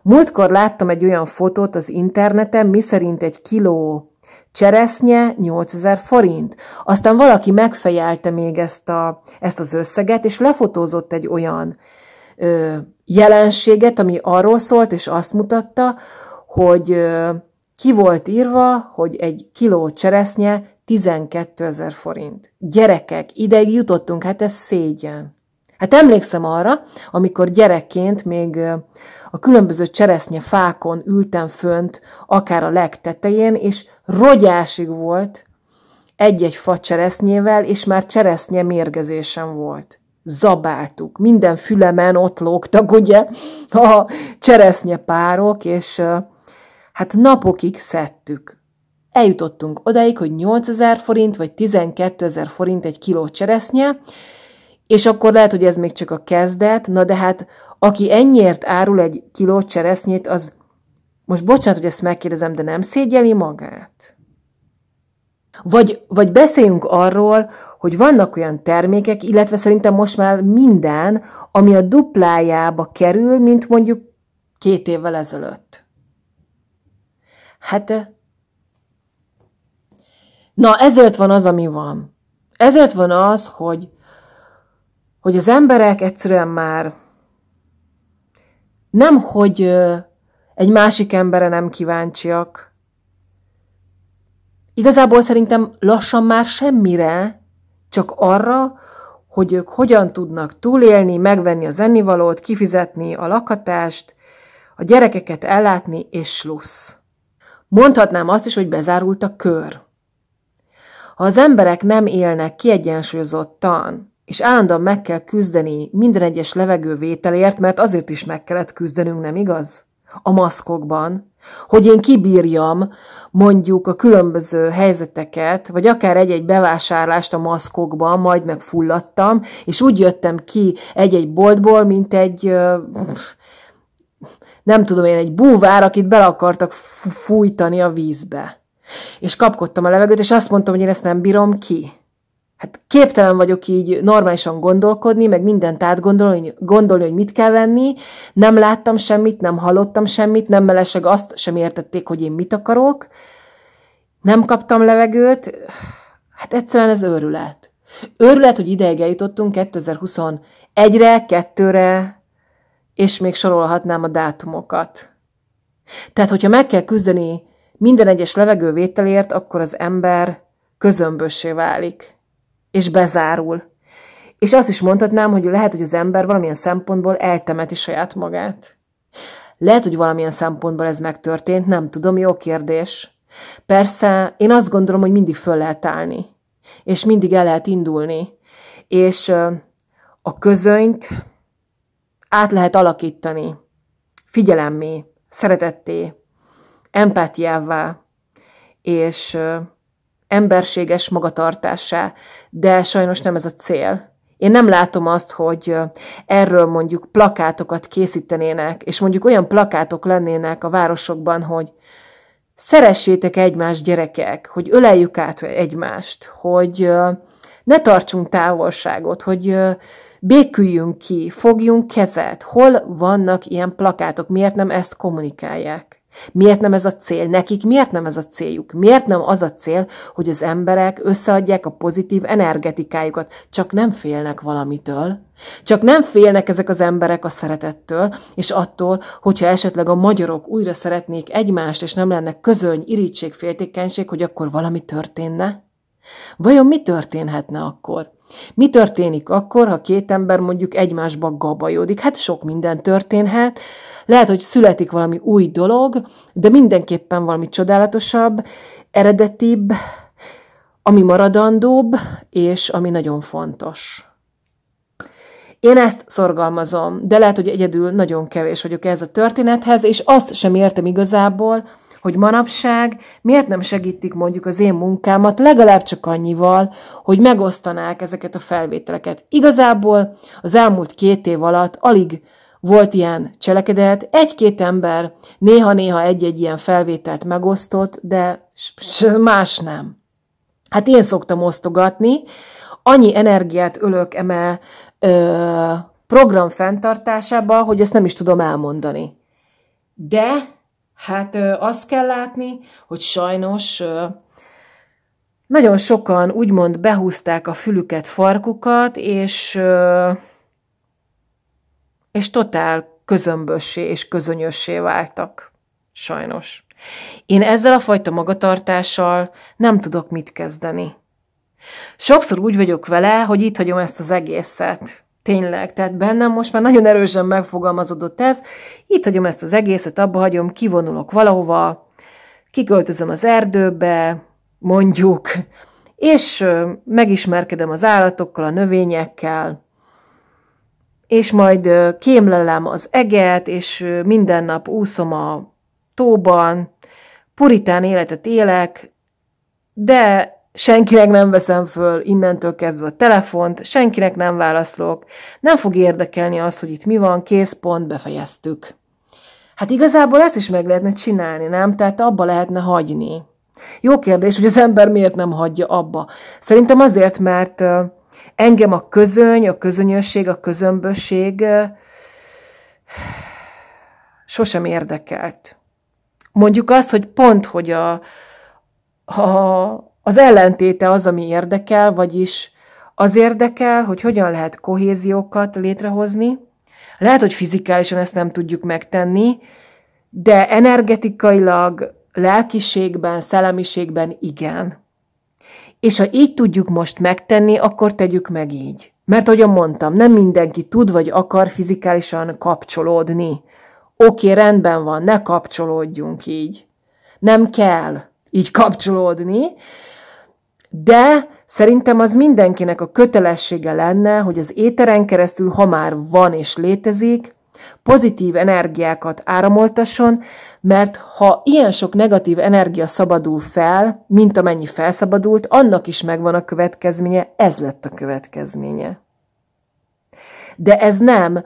Speaker 1: Múltkor láttam egy olyan fotót az interneten, miszerint egy kiló cseresznye 8000 forint. Aztán valaki megfejelte még ezt, a, ezt az összeget, és lefotózott egy olyan jelenséget, ami arról szólt, és azt mutatta, hogy ki volt írva, hogy egy kiló cseresznye 12 ezer forint. Gyerekek, ideig jutottunk, hát ez szégyen. Hát emlékszem arra, amikor gyerekként még a különböző cseresznye fákon ültem fönt, akár a legtetején, és rogyásig volt egy-egy fa cseresznyével, és már cseresznye mérgezésem volt zabáltuk. Minden fülemen ott lógtak, ugye, a cseresznye párok, és hát napokig szedtük. Eljutottunk odáig, hogy 8000 forint vagy 12000 forint egy kiló cseresznye, és akkor lehet, hogy ez még csak a kezdet, na de hát aki ennyiért árul egy kiló cseresznyét, az most bocsánat, hogy ezt megkérdezem, de nem szégyeli magát? Vagy, vagy beszéljünk arról, hogy vannak olyan termékek, illetve szerintem most már minden, ami a duplájába kerül, mint mondjuk két évvel ezelőtt. Hát, na ezért van az, ami van. Ezért van az, hogy, hogy az emberek egyszerűen már nem, hogy egy másik embere nem kíváncsiak. Igazából szerintem lassan már semmire, csak arra, hogy ők hogyan tudnak túlélni, megvenni az ennivalót, kifizetni a lakatást, a gyerekeket ellátni, és slussz. Mondhatnám azt is, hogy bezárult a kör. Ha az emberek nem élnek kiegyensúlyozottan, és állandóan meg kell küzdeni minden egyes levegővételért, mert azért is meg kellett küzdenünk, nem igaz? A maszkokban, hogy én kibírjam mondjuk a különböző helyzeteket, vagy akár egy-egy bevásárlást a maszkokban, majd megfulladtam, és úgy jöttem ki egy-egy boltból, mint egy nem tudom én, egy búvár, akit bele akartak fújtani a vízbe. És kapkodtam a levegőt, és azt mondtam, hogy én ezt nem bírom ki hát képtelen vagyok így normálisan gondolkodni, meg mindent átgondolni, gondolni, hogy mit kell venni, nem láttam semmit, nem hallottam semmit, nem meleseg azt sem értették, hogy én mit akarok, nem kaptam levegőt, hát egyszerűen ez őrület. Őrület, hogy ideig eljutottunk 2021-re, 2-re, és még sorolhatnám a dátumokat. Tehát, hogyha meg kell küzdeni minden egyes levegővételért, akkor az ember közömbössé válik és bezárul. És azt is mondhatnám, hogy lehet, hogy az ember valamilyen szempontból eltemeti saját magát. Lehet, hogy valamilyen szempontból ez megtörtént, nem tudom, jó kérdés. Persze, én azt gondolom, hogy mindig föl lehet állni, és mindig el lehet indulni, és a közönyt át lehet alakítani figyelemmé, szeretetté, empátiává, és emberséges magatartásá, de sajnos nem ez a cél. Én nem látom azt, hogy erről mondjuk plakátokat készítenének, és mondjuk olyan plakátok lennének a városokban, hogy szeressétek egymást gyerekek, hogy öleljük át egymást, hogy ne tartsunk távolságot, hogy béküljünk ki, fogjunk kezet. Hol vannak ilyen plakátok? Miért nem ezt kommunikálják? Miért nem ez a cél? Nekik miért nem ez a céljuk? Miért nem az a cél, hogy az emberek összeadják a pozitív energetikájukat? Csak nem félnek valamitől. Csak nem félnek ezek az emberek a szeretettől, és attól, hogyha esetleg a magyarok újra szeretnék egymást, és nem lenne közöny, irítség, féltékenység, hogy akkor valami történne? Vajon mi történhetne akkor? Mi történik akkor, ha két ember mondjuk egymásba gabajodik? Hát sok minden történhet. Lehet, hogy születik valami új dolog, de mindenképpen valami csodálatosabb, eredetibb, ami maradandóbb, és ami nagyon fontos. Én ezt szorgalmazom, de lehet, hogy egyedül nagyon kevés vagyok ez a történethez, és azt sem értem igazából, hogy manapság miért nem segítik mondjuk az én munkámat legalább csak annyival, hogy megosztanák ezeket a felvételeket. Igazából az elmúlt két év alatt alig volt ilyen cselekedet, egy-két ember néha-néha egy-egy ilyen felvételt megosztott, de más nem. Hát én szoktam osztogatni, annyi energiát ölök eme ö, program fenntartásába, hogy ezt nem is tudom elmondani. De Hát azt kell látni, hogy sajnos nagyon sokan úgymond behúzták a fülüket, farkukat, és, és totál közömbössé és közönyössé váltak. Sajnos. Én ezzel a fajta magatartással nem tudok mit kezdeni. Sokszor úgy vagyok vele, hogy itt hagyom ezt az egészet. Tényleg, tehát bennem most már nagyon erősen megfogalmazódott ez. Itt hagyom ezt az egészet, abba hagyom, kivonulok valahova, kiköltözöm az erdőbe, mondjuk, és megismerkedem az állatokkal, a növényekkel, és majd kémlelem az eget, és minden nap úszom a tóban, puritán életet élek, de senkinek nem veszem föl innentől kezdve a telefont, senkinek nem válaszolok, nem fog érdekelni az, hogy itt mi van, kész, pont, befejeztük. Hát igazából ezt is meg lehetne csinálni, nem? Tehát abba lehetne hagyni. Jó kérdés, hogy az ember miért nem hagyja abba. Szerintem azért, mert engem a közöny, a közönyösség, a közömbösség sosem érdekelt. Mondjuk azt, hogy pont, hogy a, a az ellentéte az, ami érdekel, vagyis az érdekel, hogy hogyan lehet kohéziókat létrehozni. Lehet, hogy fizikálisan ezt nem tudjuk megtenni, de energetikailag, lelkiségben, szellemiségben igen. És ha így tudjuk most megtenni, akkor tegyük meg így. Mert, ahogy mondtam, nem mindenki tud vagy akar fizikálisan kapcsolódni. Oké, rendben van, ne kapcsolódjunk így. Nem kell így kapcsolódni, de szerintem az mindenkinek a kötelessége lenne, hogy az éteren keresztül, ha már van és létezik, pozitív energiákat áramoltasson, mert ha ilyen sok negatív energia szabadul fel, mint amennyi felszabadult, annak is megvan a következménye, ez lett a következménye. De ez nem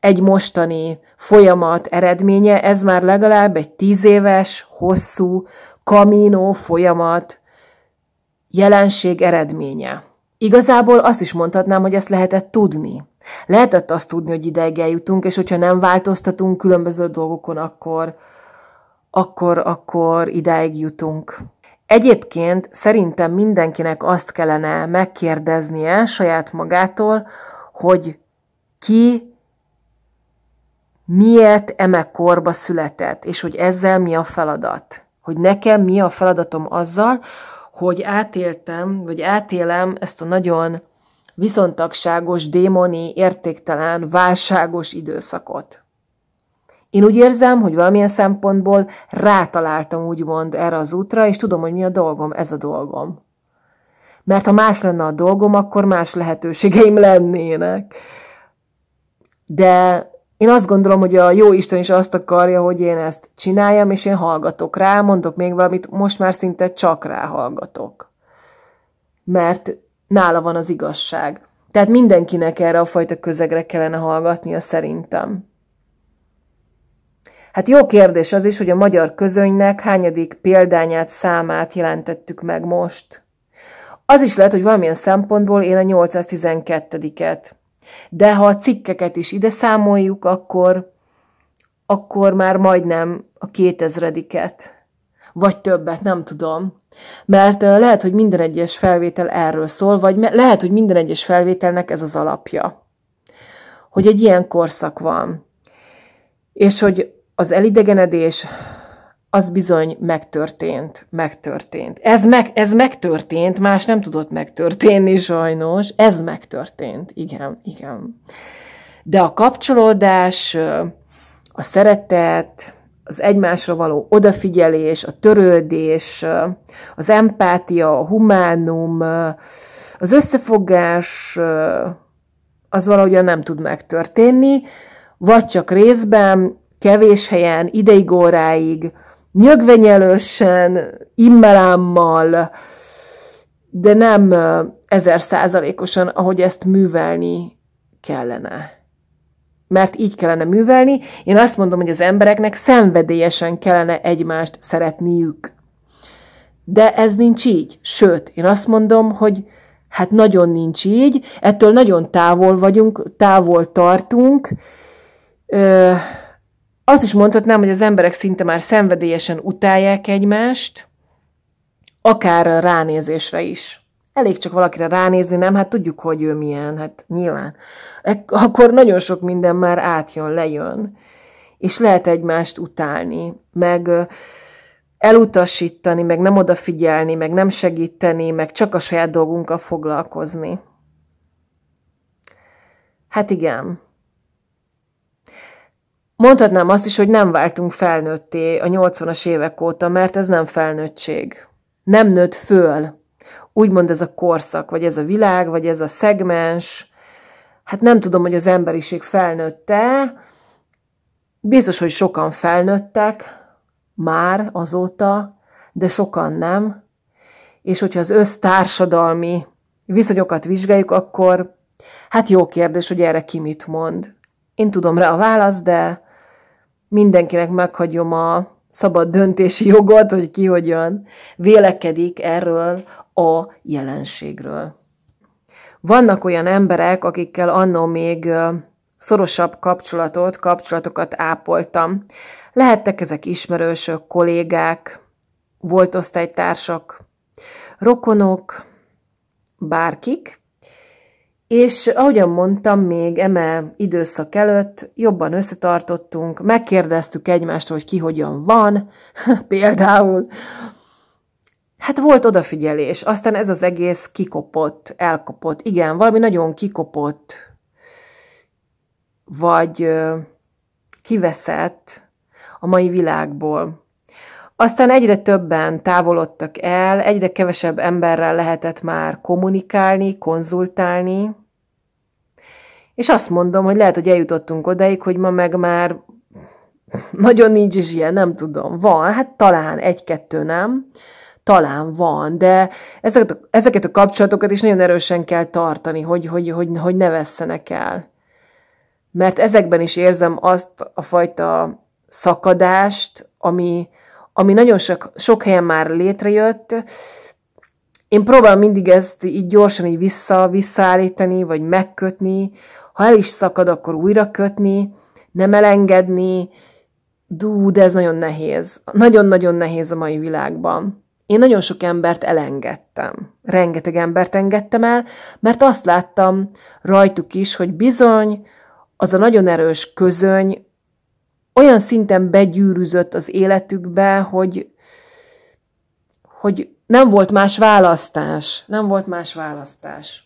Speaker 1: egy mostani folyamat eredménye, ez már legalább egy tíz éves, hosszú, kaminó folyamat jelenség eredménye. Igazából azt is mondhatnám, hogy ezt lehetett tudni. Lehetett azt tudni, hogy ideig eljutunk, és hogyha nem változtatunk különböző dolgokon, akkor, akkor, akkor ideig jutunk. Egyébként szerintem mindenkinek azt kellene megkérdeznie saját magától, hogy ki miért eme korba született, és hogy ezzel mi a feladat. Hogy nekem mi a feladatom azzal, hogy átéltem, vagy átélem ezt a nagyon viszontagságos, démoni, értéktelen, válságos időszakot. Én úgy érzem, hogy valamilyen szempontból rátaláltam úgymond erre az útra, és tudom, hogy mi a dolgom, ez a dolgom. Mert ha más lenne a dolgom, akkor más lehetőségeim lennének. De én azt gondolom, hogy a jó Isten is azt akarja, hogy én ezt csináljam, és én hallgatok rá, mondok még valamit, most már szinte csak rá hallgatok. Mert nála van az igazság. Tehát mindenkinek erre a fajta közegre kellene hallgatnia szerintem. Hát jó kérdés az is, hogy a magyar közönynek hányadik példányát, számát jelentettük meg most. Az is lehet, hogy valamilyen szempontból én a 812-et. De ha a cikkeket is ide számoljuk, akkor, akkor már majdnem a kétezrediket, vagy többet, nem tudom. Mert lehet, hogy minden egyes felvétel erről szól, vagy lehet, hogy minden egyes felvételnek ez az alapja. Hogy egy ilyen korszak van. És hogy az elidegenedés, az bizony megtörtént, megtörtént. Ez, meg, ez megtörtént, más nem tudott megtörténni sajnos. Ez megtörtént, igen, igen. De a kapcsolódás, a szeretet, az egymásra való odafigyelés, a törődés, az empátia, a humánum, az összefogás, az valahogyan nem tud megtörténni, vagy csak részben, kevés helyen, ideig óráig, nyögvenyelősen, immelámmal, de nem ezer százalékosan, ahogy ezt művelni kellene. Mert így kellene művelni. Én azt mondom, hogy az embereknek szenvedélyesen kellene egymást szeretniük. De ez nincs így. Sőt, én azt mondom, hogy hát nagyon nincs így, ettől nagyon távol vagyunk, távol tartunk. Ö- azt is mondhatnám, hogy az emberek szinte már szenvedélyesen utálják egymást, akár a ránézésre is. Elég csak valakire ránézni, nem? Hát tudjuk, hogy ő milyen, hát nyilván. Akkor nagyon sok minden már átjön, lejön. És lehet egymást utálni, meg elutasítani, meg nem odafigyelni, meg nem segíteni, meg csak a saját dolgunkkal foglalkozni. Hát igen. Mondhatnám azt is, hogy nem váltunk felnőtté a 80-as évek óta, mert ez nem felnőttség. Nem nőtt föl. Úgymond ez a korszak, vagy ez a világ, vagy ez a szegmens. Hát nem tudom, hogy az emberiség felnőtte. Biztos, hogy sokan felnőttek már azóta, de sokan nem. És hogyha az össztársadalmi viszonyokat vizsgáljuk, akkor hát jó kérdés, hogy erre ki mit mond. Én tudom rá a választ, de mindenkinek meghagyom a szabad döntési jogot, hogy ki hogyan vélekedik erről a jelenségről. Vannak olyan emberek, akikkel annó még szorosabb kapcsolatot, kapcsolatokat ápoltam. Lehettek ezek ismerősök, kollégák, volt osztálytársak, rokonok, bárkik, és ahogyan mondtam, még eme időszak előtt jobban összetartottunk, megkérdeztük egymást, hogy ki hogyan van, (laughs) például. Hát volt odafigyelés, aztán ez az egész kikopott, elkopott. Igen, valami nagyon kikopott, vagy kiveszett a mai világból. Aztán egyre többen távolodtak el, egyre kevesebb emberrel lehetett már kommunikálni, konzultálni, és azt mondom, hogy lehet, hogy eljutottunk odaig, hogy ma meg már (laughs) nagyon nincs is ilyen, nem tudom. Van, hát talán egy-kettő nem, talán van, de ezeket a, ezeket a kapcsolatokat is nagyon erősen kell tartani, hogy, hogy, hogy, hogy ne vesszenek el. Mert ezekben is érzem azt a fajta szakadást, ami, ami nagyon sok, sok helyen már létrejött. Én próbálom mindig ezt így gyorsan így vissza, visszaállítani, vagy megkötni. Ha el is szakad, akkor újra kötni, nem elengedni. Dú, de ez nagyon nehéz. Nagyon-nagyon nehéz a mai világban. Én nagyon sok embert elengedtem. Rengeteg embert engedtem el, mert azt láttam rajtuk is, hogy bizony az a nagyon erős közöny olyan szinten begyűrűzött az életükbe, hogy, hogy nem volt más választás. Nem volt más választás.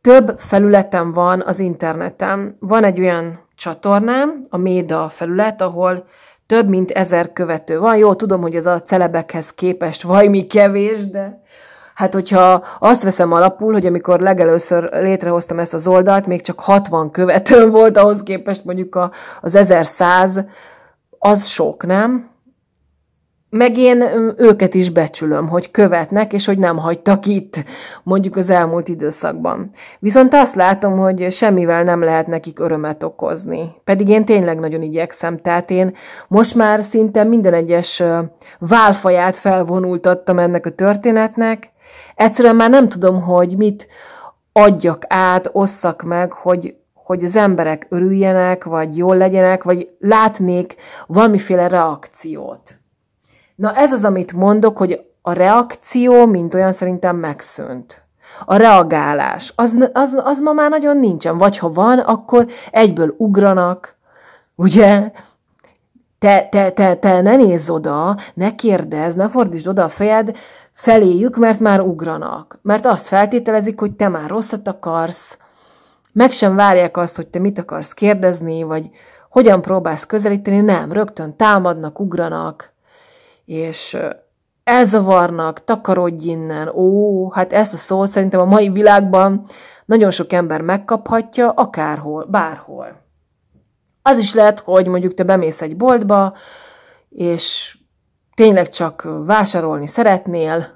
Speaker 1: Több felületem van az interneten. Van egy olyan csatornám, a Méda felület, ahol több mint ezer követő van. Jó, tudom, hogy ez a celebekhez képest vajmi kevés, de Hát, hogyha azt veszem alapul, hogy amikor legelőször létrehoztam ezt az oldalt, még csak 60 követőm (laughs) volt ahhoz képest mondjuk a, az 1100, az sok, nem? Meg én őket is becsülöm, hogy követnek, és hogy nem hagytak itt, mondjuk az elmúlt időszakban. Viszont azt látom, hogy semmivel nem lehet nekik örömet okozni. Pedig én tényleg nagyon igyekszem, tehát én most már szinte minden egyes válfaját felvonultattam ennek a történetnek, egyszerűen már nem tudom, hogy mit adjak át, osszak meg, hogy, hogy az emberek örüljenek, vagy jól legyenek, vagy látnék valamiféle reakciót. Na ez az, amit mondok, hogy a reakció, mint olyan szerintem megszűnt. A reagálás, az, az, az ma már nagyon nincsen. Vagy ha van, akkor egyből ugranak, ugye? Te, te, te, te ne nézz oda, ne kérdezz, ne fordítsd oda a fejed, feléjük, mert már ugranak. Mert azt feltételezik, hogy te már rosszat akarsz, meg sem várják azt, hogy te mit akarsz kérdezni, vagy hogyan próbálsz közelíteni, nem, rögtön támadnak, ugranak, és elzavarnak, takarodj innen, ó, hát ezt a szót szerintem a mai világban nagyon sok ember megkaphatja, akárhol, bárhol. Az is lehet, hogy mondjuk te bemész egy boltba, és tényleg csak vásárolni szeretnél,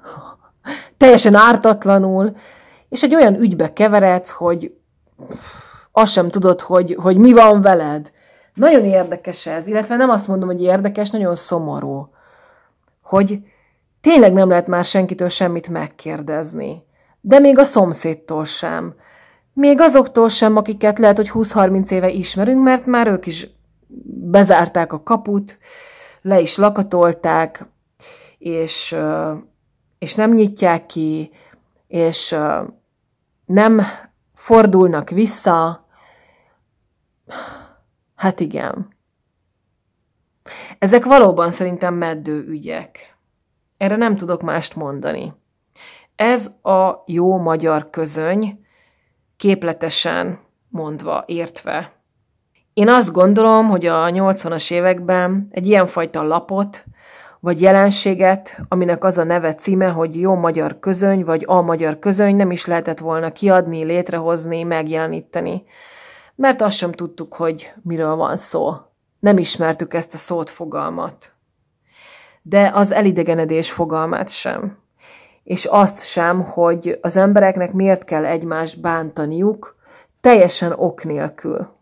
Speaker 1: (laughs) teljesen ártatlanul, és egy olyan ügybe keveredsz, hogy azt sem tudod, hogy, hogy mi van veled. Nagyon érdekes ez, illetve nem azt mondom, hogy érdekes, nagyon szomorú, hogy tényleg nem lehet már senkitől semmit megkérdezni. De még a szomszédtól sem. Még azoktól sem, akiket lehet, hogy 20-30 éve ismerünk, mert már ők is bezárták a kaput, le is lakatolták, és, és nem nyitják ki, és nem fordulnak vissza. Hát igen. Ezek valóban szerintem meddő ügyek. Erre nem tudok mást mondani. Ez a jó magyar közöny, képletesen mondva, értve. Én azt gondolom, hogy a 80-as években egy ilyenfajta lapot, vagy jelenséget, aminek az a neve címe, hogy jó magyar közöny, vagy a magyar közöny nem is lehetett volna kiadni, létrehozni, megjeleníteni. Mert azt sem tudtuk, hogy miről van szó. Nem ismertük ezt a szót fogalmat. De az elidegenedés fogalmát sem. És azt sem, hogy az embereknek miért kell egymást bántaniuk, teljesen ok nélkül.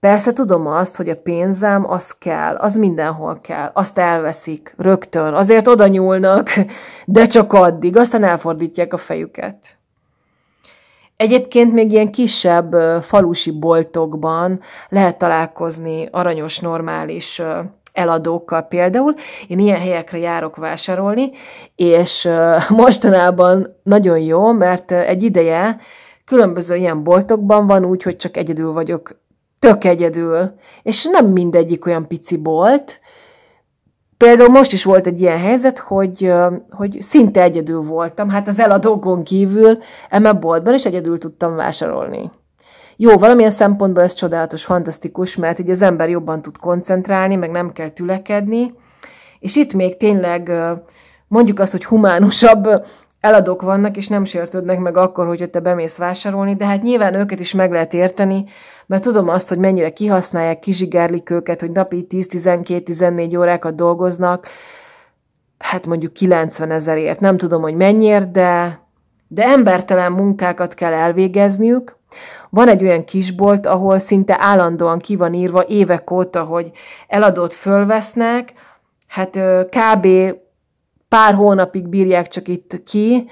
Speaker 1: Persze tudom azt, hogy a pénzem az kell, az mindenhol kell, azt elveszik rögtön, azért oda nyúlnak, de csak addig, aztán elfordítják a fejüket. Egyébként még ilyen kisebb falusi boltokban lehet találkozni aranyos, normális eladókkal például. Én ilyen helyekre járok vásárolni, és (laughs) mostanában nagyon jó, mert egy ideje különböző ilyen boltokban van úgy, hogy csak egyedül vagyok tök egyedül, és nem mindegyik olyan pici volt. Például most is volt egy ilyen helyzet, hogy, hogy szinte egyedül voltam, hát az eladókon kívül eme boltban, és egyedül tudtam vásárolni. Jó, valamilyen szempontból ez csodálatos, fantasztikus, mert így az ember jobban tud koncentrálni, meg nem kell tülekedni, és itt még tényleg mondjuk azt, hogy humánusabb eladók vannak, és nem sértődnek meg akkor, hogyha te bemész vásárolni, de hát nyilván őket is meg lehet érteni, mert tudom azt, hogy mennyire kihasználják, kizsigerlik őket, hogy napi 10-12-14 órákat dolgoznak, hát mondjuk 90 ezerért, nem tudom, hogy mennyiért, de, de embertelen munkákat kell elvégezniük. Van egy olyan kisbolt, ahol szinte állandóan ki van írva évek óta, hogy eladót fölvesznek, hát kb pár hónapig bírják csak itt ki,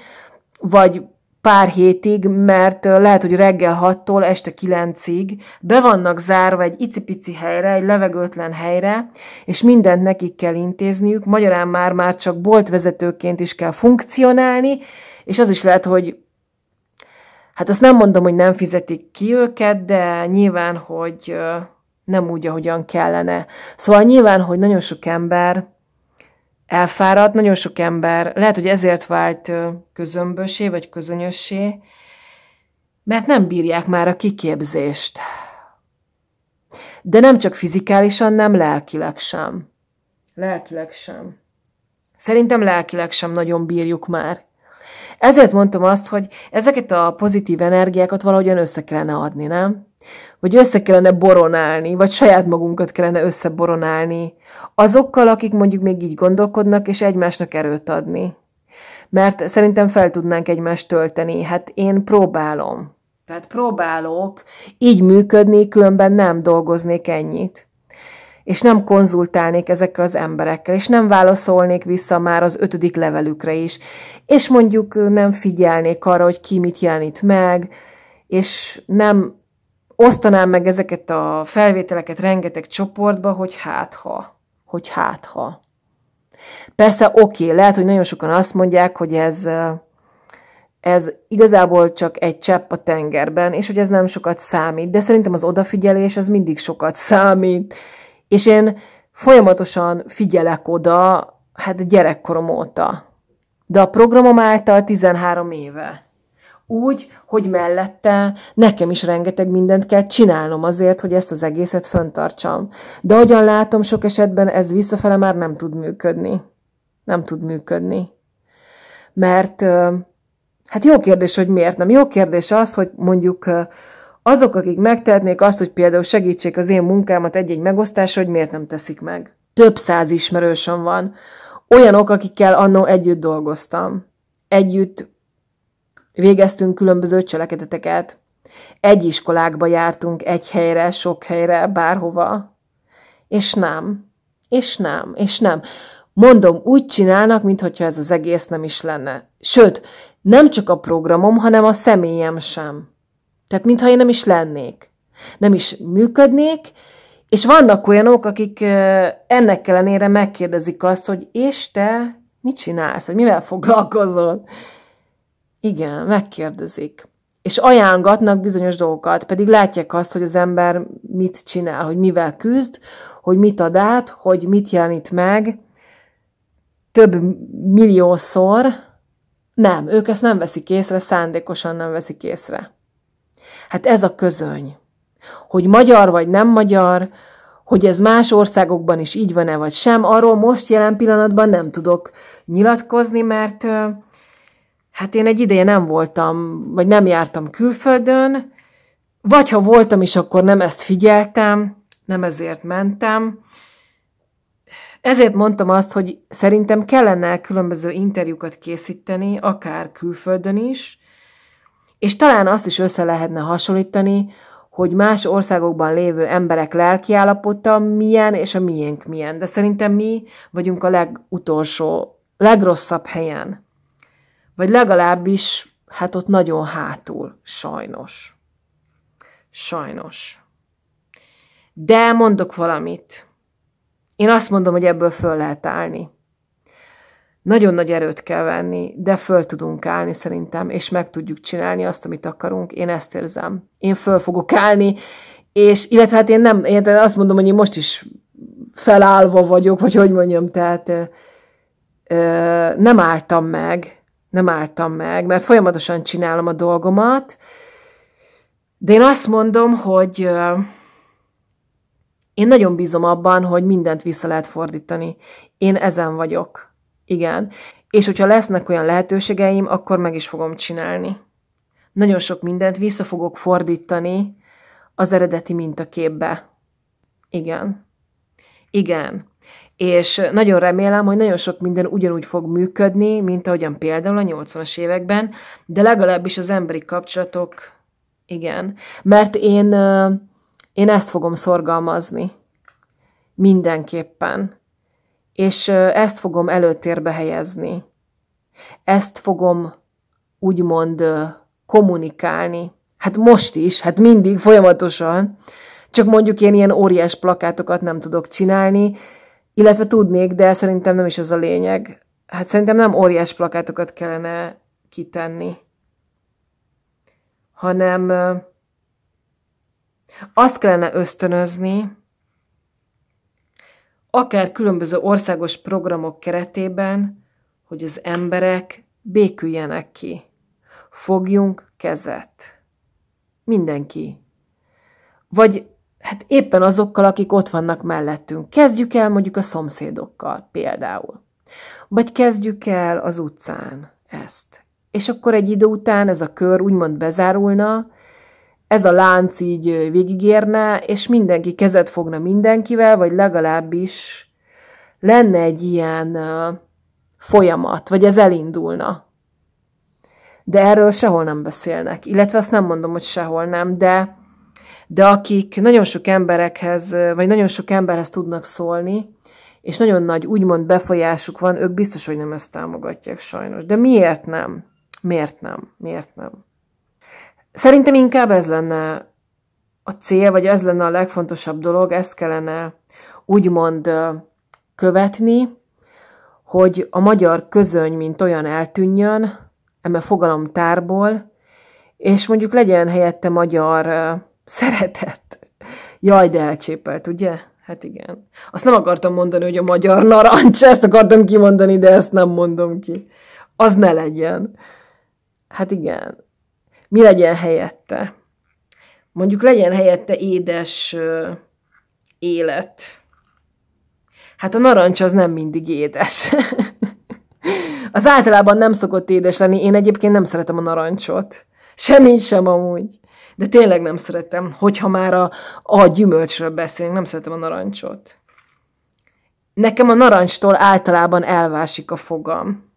Speaker 1: vagy pár hétig, mert lehet, hogy reggel 6-tól este 9-ig be vannak zárva egy icipici helyre, egy levegőtlen helyre, és mindent nekik kell intézniük, magyarán már már csak boltvezetőként is kell funkcionálni, és az is lehet, hogy hát azt nem mondom, hogy nem fizetik ki őket, de nyilván, hogy nem úgy, ahogyan kellene. Szóval nyilván, hogy nagyon sok ember elfáradt, nagyon sok ember, lehet, hogy ezért vált közömbösé, vagy közönössé, mert nem bírják már a kiképzést. De nem csak fizikálisan, nem lelkileg sem. Lelkileg sem. Szerintem lelkileg sem nagyon bírjuk már. Ezért mondtam azt, hogy ezeket a pozitív energiákat valahogyan össze kellene adni, nem? vagy össze kellene boronálni, vagy saját magunkat kellene összeboronálni azokkal, akik mondjuk még így gondolkodnak, és egymásnak erőt adni. Mert szerintem fel tudnánk egymást tölteni. Hát én próbálom. Tehát próbálok így működni, különben nem dolgoznék ennyit. És nem konzultálnék ezekkel az emberekkel, és nem válaszolnék vissza már az ötödik levelükre is. És mondjuk nem figyelnék arra, hogy ki mit jelenít meg, és nem osztanám meg ezeket a felvételeket rengeteg csoportba, hogy hát ha, hogy hát ha. Persze oké, okay, lehet, hogy nagyon sokan azt mondják, hogy ez, ez igazából csak egy csepp a tengerben, és hogy ez nem sokat számít, de szerintem az odafigyelés az mindig sokat számít. És én folyamatosan figyelek oda, hát gyerekkorom óta. De a programom által 13 éve úgy, hogy mellette nekem is rengeteg mindent kell csinálnom azért, hogy ezt az egészet föntartsam. De ahogyan látom, sok esetben ez visszafele már nem tud működni. Nem tud működni. Mert hát jó kérdés, hogy miért nem. Jó kérdés az, hogy mondjuk azok, akik megtehetnék azt, hogy például segítsék az én munkámat egy-egy megosztásra, hogy miért nem teszik meg. Több száz ismerősöm van. Olyanok, akikkel annó együtt dolgoztam. Együtt Végeztünk különböző cselekedeteket. Egy iskolákba jártunk, egy helyre, sok helyre, bárhova. És nem, és nem, és nem. Mondom, úgy csinálnak, mintha ez az egész nem is lenne. Sőt, nem csak a programom, hanem a személyem sem. Tehát, mintha én nem is lennék. Nem is működnék, és vannak olyanok, akik ennek ellenére megkérdezik azt, hogy és te mit csinálsz, hogy mivel foglalkozol? Igen, megkérdezik. És ajánlgatnak bizonyos dolgokat, pedig látják azt, hogy az ember mit csinál, hogy mivel küzd, hogy mit ad át, hogy mit jelenít meg, több milliószor. Nem, ők ezt nem veszik észre, szándékosan nem veszik észre. Hát ez a közöny. Hogy magyar vagy nem magyar, hogy ez más országokban is így van-e vagy sem, arról most jelen pillanatban nem tudok nyilatkozni, mert Hát én egy ideje nem voltam, vagy nem jártam külföldön, vagy ha voltam is, akkor nem ezt figyeltem, nem ezért mentem. Ezért mondtam azt, hogy szerintem kellene különböző interjúkat készíteni, akár külföldön is, és talán azt is össze lehetne hasonlítani, hogy más országokban lévő emberek lelkiállapota milyen, és a miénk milyen. De szerintem mi vagyunk a legutolsó, legrosszabb helyen. Vagy legalábbis, hát ott nagyon hátul, sajnos. Sajnos. De mondok valamit. Én azt mondom, hogy ebből föl lehet állni. Nagyon nagy erőt kell venni, de föl tudunk állni szerintem, és meg tudjuk csinálni azt, amit akarunk. Én ezt érzem. Én föl fogok állni, és illetve hát én nem, én azt mondom, hogy én most is felállva vagyok, vagy hogy mondjam, tehát ö, nem álltam meg, nem álltam meg, mert folyamatosan csinálom a dolgomat, de én azt mondom, hogy én nagyon bízom abban, hogy mindent vissza lehet fordítani. Én ezen vagyok. Igen. És hogyha lesznek olyan lehetőségeim, akkor meg is fogom csinálni. Nagyon sok mindent vissza fogok fordítani az eredeti mintaképbe. Igen. Igen és nagyon remélem, hogy nagyon sok minden ugyanúgy fog működni, mint ahogyan például a 80-as években, de legalábbis az emberi kapcsolatok, igen. Mert én, én ezt fogom szorgalmazni. Mindenképpen. És ezt fogom előtérbe helyezni. Ezt fogom úgymond kommunikálni. Hát most is, hát mindig, folyamatosan. Csak mondjuk én ilyen óriás plakátokat nem tudok csinálni, illetve tudnék, de szerintem nem is ez a lényeg. Hát szerintem nem óriás plakátokat kellene kitenni, hanem azt kellene ösztönözni, akár különböző országos programok keretében, hogy az emberek béküljenek ki. Fogjunk kezet. Mindenki. Vagy Hát éppen azokkal, akik ott vannak mellettünk. Kezdjük el mondjuk a szomszédokkal például. Vagy kezdjük el az utcán ezt. És akkor egy idő után ez a kör úgymond bezárulna, ez a lánc így végigérne, és mindenki kezet fogna mindenkivel, vagy legalábbis lenne egy ilyen folyamat, vagy ez elindulna. De erről sehol nem beszélnek. Illetve azt nem mondom, hogy sehol nem, de de akik nagyon sok emberekhez, vagy nagyon sok emberhez tudnak szólni, és nagyon nagy úgymond befolyásuk van, ők biztos, hogy nem ezt támogatják sajnos. De miért nem? Miért nem? Miért nem? Szerintem inkább ez lenne a cél, vagy ez lenne a legfontosabb dolog, ezt kellene úgymond követni, hogy a magyar közöny, mint olyan eltűnjön, eme fogalomtárból, és mondjuk legyen helyette magyar Szeretett. Jaj, de elcsépelt, ugye? Hát igen. Azt nem akartam mondani, hogy a magyar narancs, ezt akartam kimondani, de ezt nem mondom ki. Az ne legyen. Hát igen. Mi legyen helyette? Mondjuk legyen helyette édes ö, élet. Hát a narancs az nem mindig édes. (laughs) az általában nem szokott édes lenni. Én egyébként nem szeretem a narancsot. Semmi sem amúgy. De tényleg nem szeretem, hogyha már a, a gyümölcsről beszélünk, nem szeretem a narancsot. Nekem a narancstól általában elvásik a fogam.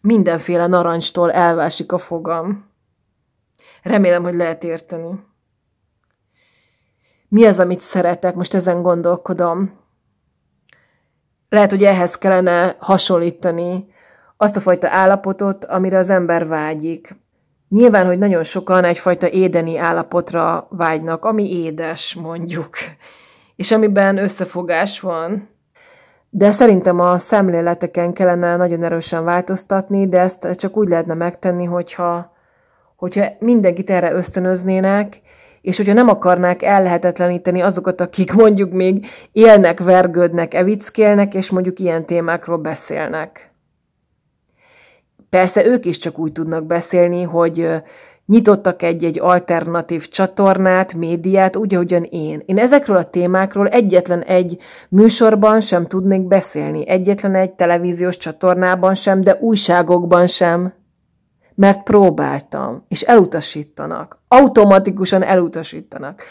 Speaker 1: Mindenféle narancstól elvásik a fogam. Remélem, hogy lehet érteni. Mi az, amit szeretek? Most ezen gondolkodom. Lehet, hogy ehhez kellene hasonlítani azt a fajta állapotot, amire az ember vágyik. Nyilván, hogy nagyon sokan egyfajta édeni állapotra vágynak, ami édes, mondjuk, és amiben összefogás van. De szerintem a szemléleteken kellene nagyon erősen változtatni, de ezt csak úgy lehetne megtenni, hogyha, hogyha mindenkit erre ösztönöznének, és hogyha nem akarnák ellehetetleníteni azokat, akik mondjuk még élnek, vergődnek, evickélnek, és mondjuk ilyen témákról beszélnek. Persze ők is csak úgy tudnak beszélni, hogy nyitottak egy-egy alternatív csatornát, médiát, úgy, ahogyan én. Én ezekről a témákról egyetlen egy műsorban sem tudnék beszélni, egyetlen egy televíziós csatornában sem, de újságokban sem. Mert próbáltam, és elutasítanak. Automatikusan elutasítanak.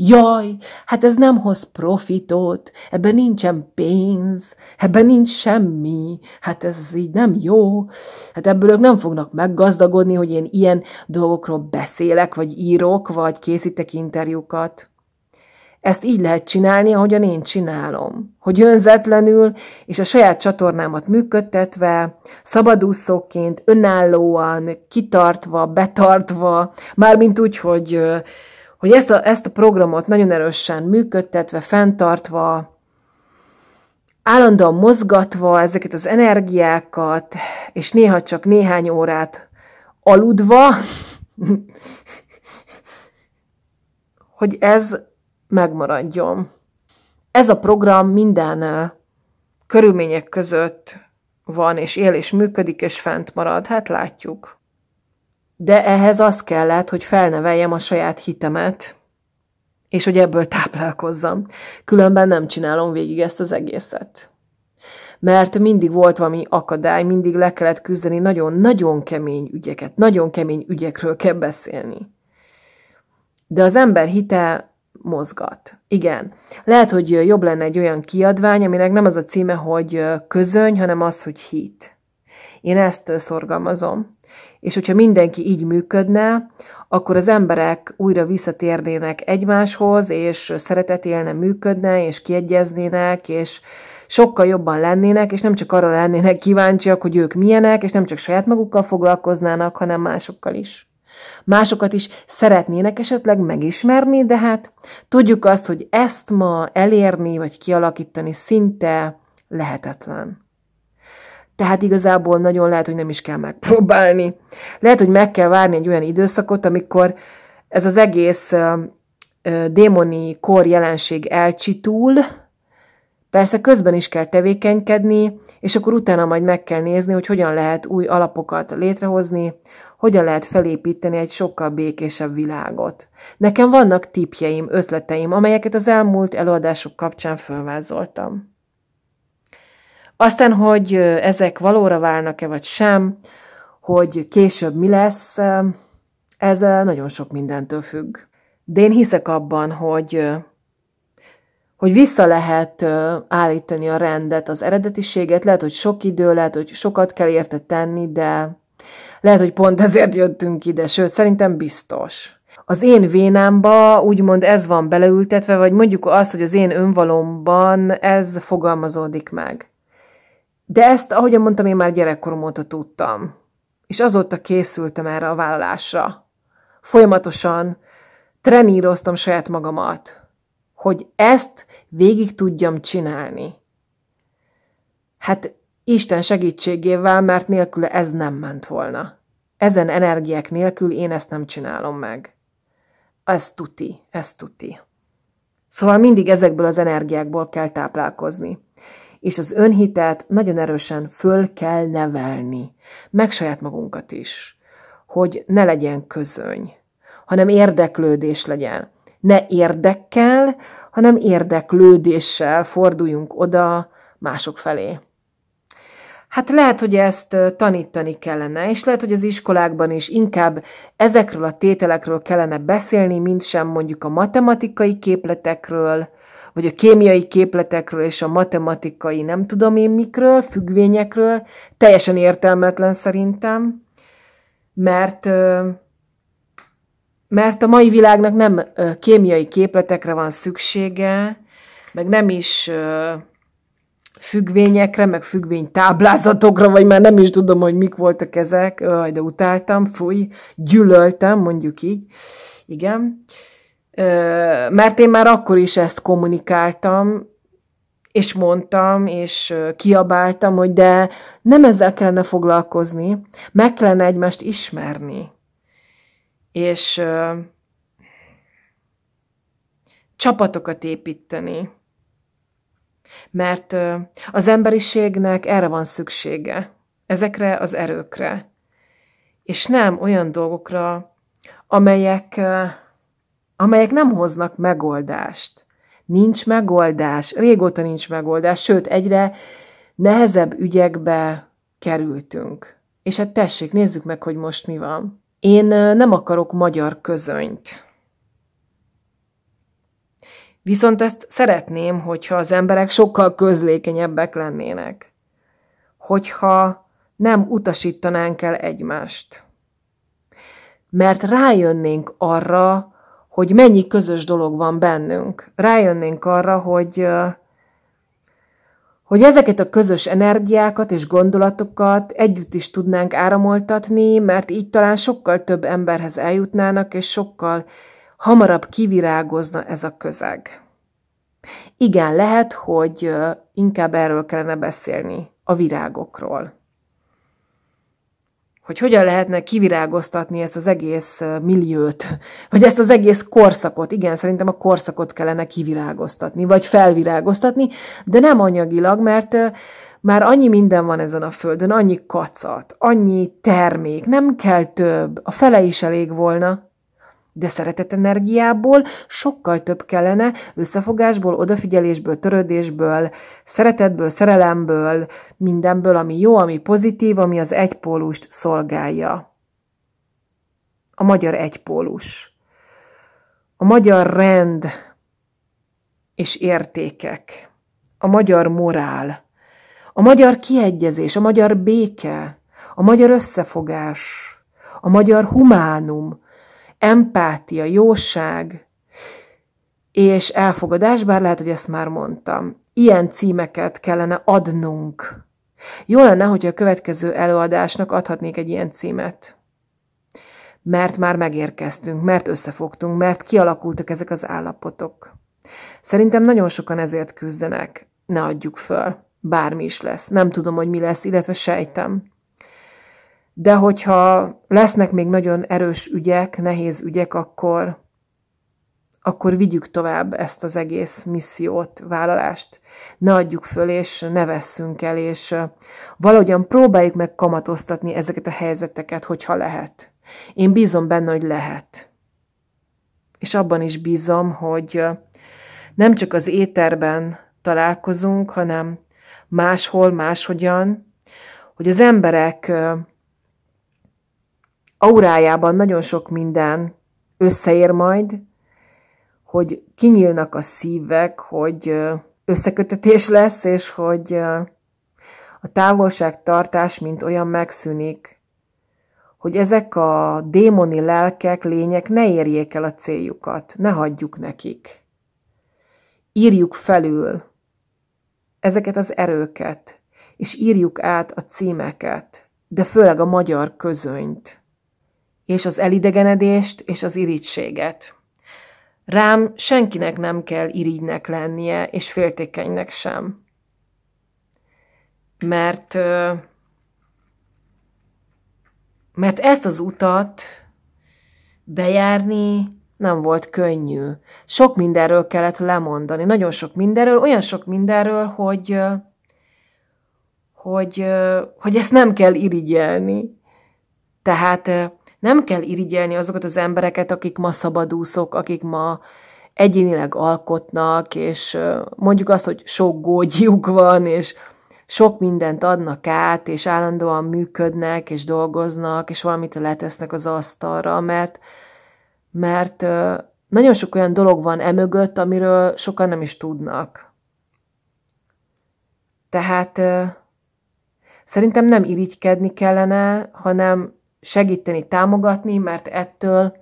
Speaker 1: Jaj, hát ez nem hoz profitot, ebben nincsen pénz, ebben nincs semmi, hát ez így nem jó, hát ebből ők nem fognak meggazdagodni, hogy én ilyen dolgokról beszélek, vagy írok, vagy készítek interjúkat. Ezt így lehet csinálni, ahogyan én csinálom. Hogy önzetlenül és a saját csatornámat működtetve, szabadúszóként, önállóan, kitartva, betartva, mármint úgy, hogy hogy ezt a, ezt a programot nagyon erősen működtetve, fenntartva, állandóan mozgatva ezeket az energiákat, és néha csak néhány órát aludva, (laughs) hogy ez megmaradjon. Ez a program minden körülmények között van, és él, és működik, és fent marad. Hát látjuk. De ehhez az kellett, hogy felneveljem a saját hitemet, és hogy ebből táplálkozzam. Különben nem csinálom végig ezt az egészet. Mert mindig volt valami akadály, mindig le kellett küzdeni nagyon-nagyon kemény ügyeket, nagyon kemény ügyekről kell beszélni. De az ember hite mozgat. Igen. Lehet, hogy jobb lenne egy olyan kiadvány, aminek nem az a címe, hogy közöny, hanem az, hogy hit. Én ezt szorgalmazom. És hogyha mindenki így működne, akkor az emberek újra visszatérnének egymáshoz, és szeretet élne, működne, és kiegyeznének, és sokkal jobban lennének, és nem csak arra lennének kíváncsiak, hogy ők milyenek, és nem csak saját magukkal foglalkoznának, hanem másokkal is. Másokat is szeretnének esetleg megismerni, de hát tudjuk azt, hogy ezt ma elérni vagy kialakítani szinte lehetetlen. Tehát igazából nagyon lehet, hogy nem is kell megpróbálni. Lehet, hogy meg kell várni egy olyan időszakot, amikor ez az egész démoni kor jelenség elcsitul, Persze közben is kell tevékenykedni, és akkor utána majd meg kell nézni, hogy hogyan lehet új alapokat létrehozni, hogyan lehet felépíteni egy sokkal békésebb világot. Nekem vannak tipjeim, ötleteim, amelyeket az elmúlt előadások kapcsán fölvázoltam. Aztán, hogy ezek valóra válnak-e vagy sem, hogy később mi lesz, ez nagyon sok mindentől függ. De én hiszek abban, hogy, hogy vissza lehet állítani a rendet, az eredetiséget, lehet, hogy sok idő, lehet, hogy sokat kell érte tenni, de lehet, hogy pont ezért jöttünk ide, sőt, szerintem biztos. Az én vénámba úgymond ez van beleültetve, vagy mondjuk az, hogy az én önvalomban ez fogalmazódik meg. De ezt, ahogy mondtam, én már gyerekkorom óta tudtam. És azóta készültem erre a vállalásra. Folyamatosan treníroztam saját magamat, hogy ezt végig tudjam csinálni. Hát Isten segítségével, mert nélküle ez nem ment volna. Ezen energiák nélkül én ezt nem csinálom meg. Ez tuti, ez tuti. Szóval mindig ezekből az energiákból kell táplálkozni és az önhitet nagyon erősen föl kell nevelni, meg saját magunkat is, hogy ne legyen közöny, hanem érdeklődés legyen. Ne érdekkel, hanem érdeklődéssel forduljunk oda mások felé. Hát lehet, hogy ezt tanítani kellene, és lehet, hogy az iskolákban is inkább ezekről a tételekről kellene beszélni, mint sem mondjuk a matematikai képletekről, vagy a kémiai képletekről és a matematikai nem tudom én mikről, függvényekről, teljesen értelmetlen szerintem, mert, mert a mai világnak nem kémiai képletekre van szüksége, meg nem is függvényekre, meg függvénytáblázatokra, vagy már nem is tudom, hogy mik voltak ezek, de utáltam, fúj, gyűlöltem, mondjuk így, igen. Ö, mert én már akkor is ezt kommunikáltam, és mondtam, és kiabáltam, hogy de nem ezzel kellene foglalkozni, meg kellene egymást ismerni. És csapatokat építeni. Mert az emberiségnek erre van szüksége, ezekre az erőkre, és nem olyan dolgokra, amelyek amelyek nem hoznak megoldást. Nincs megoldás, régóta nincs megoldás, sőt, egyre nehezebb ügyekbe kerültünk. És hát tessék, nézzük meg, hogy most mi van. Én nem akarok magyar közönyt. Viszont ezt szeretném, hogyha az emberek sokkal közlékenyebbek lennének. Hogyha nem utasítanánk el egymást. Mert rájönnénk arra, hogy mennyi közös dolog van bennünk. Rájönnénk arra, hogy, hogy ezeket a közös energiákat és gondolatokat együtt is tudnánk áramoltatni, mert így talán sokkal több emberhez eljutnának, és sokkal hamarabb kivirágozna ez a közeg. Igen, lehet, hogy inkább erről kellene beszélni, a virágokról hogy hogyan lehetne kivirágoztatni ezt az egész milliót, (laughs) vagy ezt az egész korszakot. Igen, szerintem a korszakot kellene kivirágoztatni, vagy felvirágoztatni, de nem anyagilag, mert már annyi minden van ezen a földön, annyi kacat, annyi termék, nem kell több, a fele is elég volna de szeretett energiából sokkal több kellene, összefogásból, odafigyelésből, törődésből, szeretetből, szerelemből, mindenből, ami jó, ami pozitív, ami az egypólust szolgálja. A magyar egypólus. A magyar rend és értékek. A magyar morál. A magyar kiegyezés, a magyar béke, a magyar összefogás, a magyar humánum, empátia, jóság és elfogadás, bár lehet, hogy ezt már mondtam. Ilyen címeket kellene adnunk. Jó lenne, hogy a következő előadásnak adhatnék egy ilyen címet. Mert már megérkeztünk, mert összefogtunk, mert kialakultak ezek az állapotok. Szerintem nagyon sokan ezért küzdenek. Ne adjuk föl. Bármi is lesz. Nem tudom, hogy mi lesz, illetve sejtem de hogyha lesznek még nagyon erős ügyek, nehéz ügyek, akkor, akkor vigyük tovább ezt az egész missziót, vállalást. Ne adjuk föl, és ne vesszünk el, és valahogyan próbáljuk meg kamatoztatni ezeket a helyzeteket, hogyha lehet. Én bízom benne, hogy lehet. És abban is bízom, hogy nem csak az éterben találkozunk, hanem máshol, máshogyan, hogy az emberek aurájában nagyon sok minden összeér majd, hogy kinyílnak a szívek, hogy összekötetés lesz, és hogy a távolságtartás, mint olyan megszűnik, hogy ezek a démoni lelkek, lények ne érjék el a céljukat, ne hagyjuk nekik. Írjuk felül ezeket az erőket, és írjuk át a címeket, de főleg a magyar közönyt és az elidegenedést, és az irigységet. Rám senkinek nem kell irigynek lennie, és féltékenynek sem. Mert, mert ezt az utat bejárni nem volt könnyű. Sok mindenről kellett lemondani, nagyon sok mindenről, olyan sok mindenről, hogy, hogy, hogy ezt nem kell irigyelni. Tehát nem kell irigyelni azokat az embereket, akik ma szabadúszok, akik ma egyénileg alkotnak, és mondjuk azt, hogy sok gógyjuk van, és sok mindent adnak át, és állandóan működnek, és dolgoznak, és valamit letesznek az asztalra, mert, mert nagyon sok olyan dolog van emögött, amiről sokan nem is tudnak. Tehát szerintem nem irigykedni kellene, hanem segíteni, támogatni, mert ettől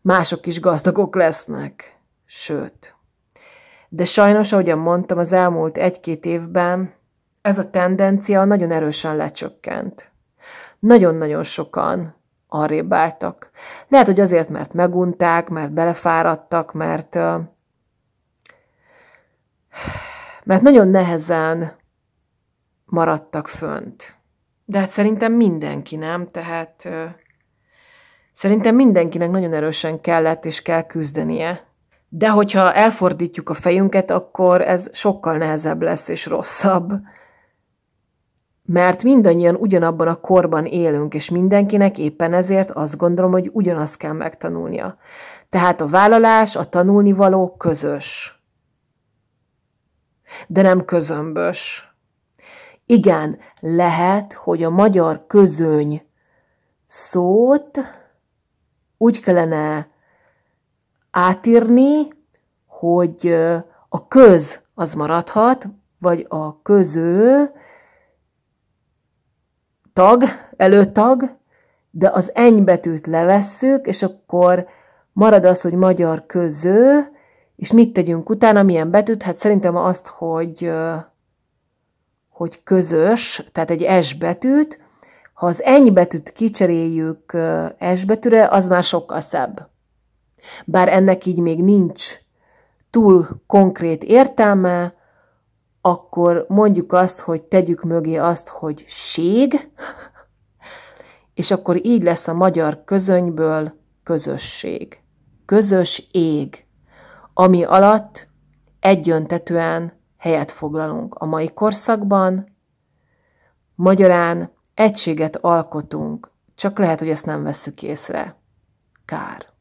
Speaker 1: mások is gazdagok lesznek. Sőt. De sajnos, ahogyan mondtam, az elmúlt egy-két évben ez a tendencia nagyon erősen lecsökkent. Nagyon-nagyon sokan arrébb álltak. Lehet, hogy azért, mert megunták, mert belefáradtak, mert, mert nagyon nehezen maradtak fönt. De hát szerintem mindenki, nem? Tehát szerintem mindenkinek nagyon erősen kellett és kell küzdenie. De hogyha elfordítjuk a fejünket, akkor ez sokkal nehezebb lesz és rosszabb. Mert mindannyian ugyanabban a korban élünk, és mindenkinek éppen ezért azt gondolom, hogy ugyanazt kell megtanulnia. Tehát a vállalás, a tanulnivaló közös. De nem közömbös. Igen, lehet, hogy a magyar közöny szót úgy kellene átírni, hogy a köz az maradhat, vagy a köző tag, előtag, de az eny betűt levesszük, és akkor marad az, hogy magyar köző, és mit tegyünk utána, milyen betűt? Hát szerintem azt, hogy hogy közös, tehát egy S betűt, ha az eny betűt kicseréljük S betűre, az már sokkal szebb. Bár ennek így még nincs túl konkrét értelme, akkor mondjuk azt, hogy tegyük mögé azt, hogy ség, (laughs) és akkor így lesz a magyar közönyből közösség. Közös ég, ami alatt egyöntetően helyet foglalunk a mai korszakban, magyarán egységet alkotunk, csak lehet, hogy ezt nem vesszük észre. Kár.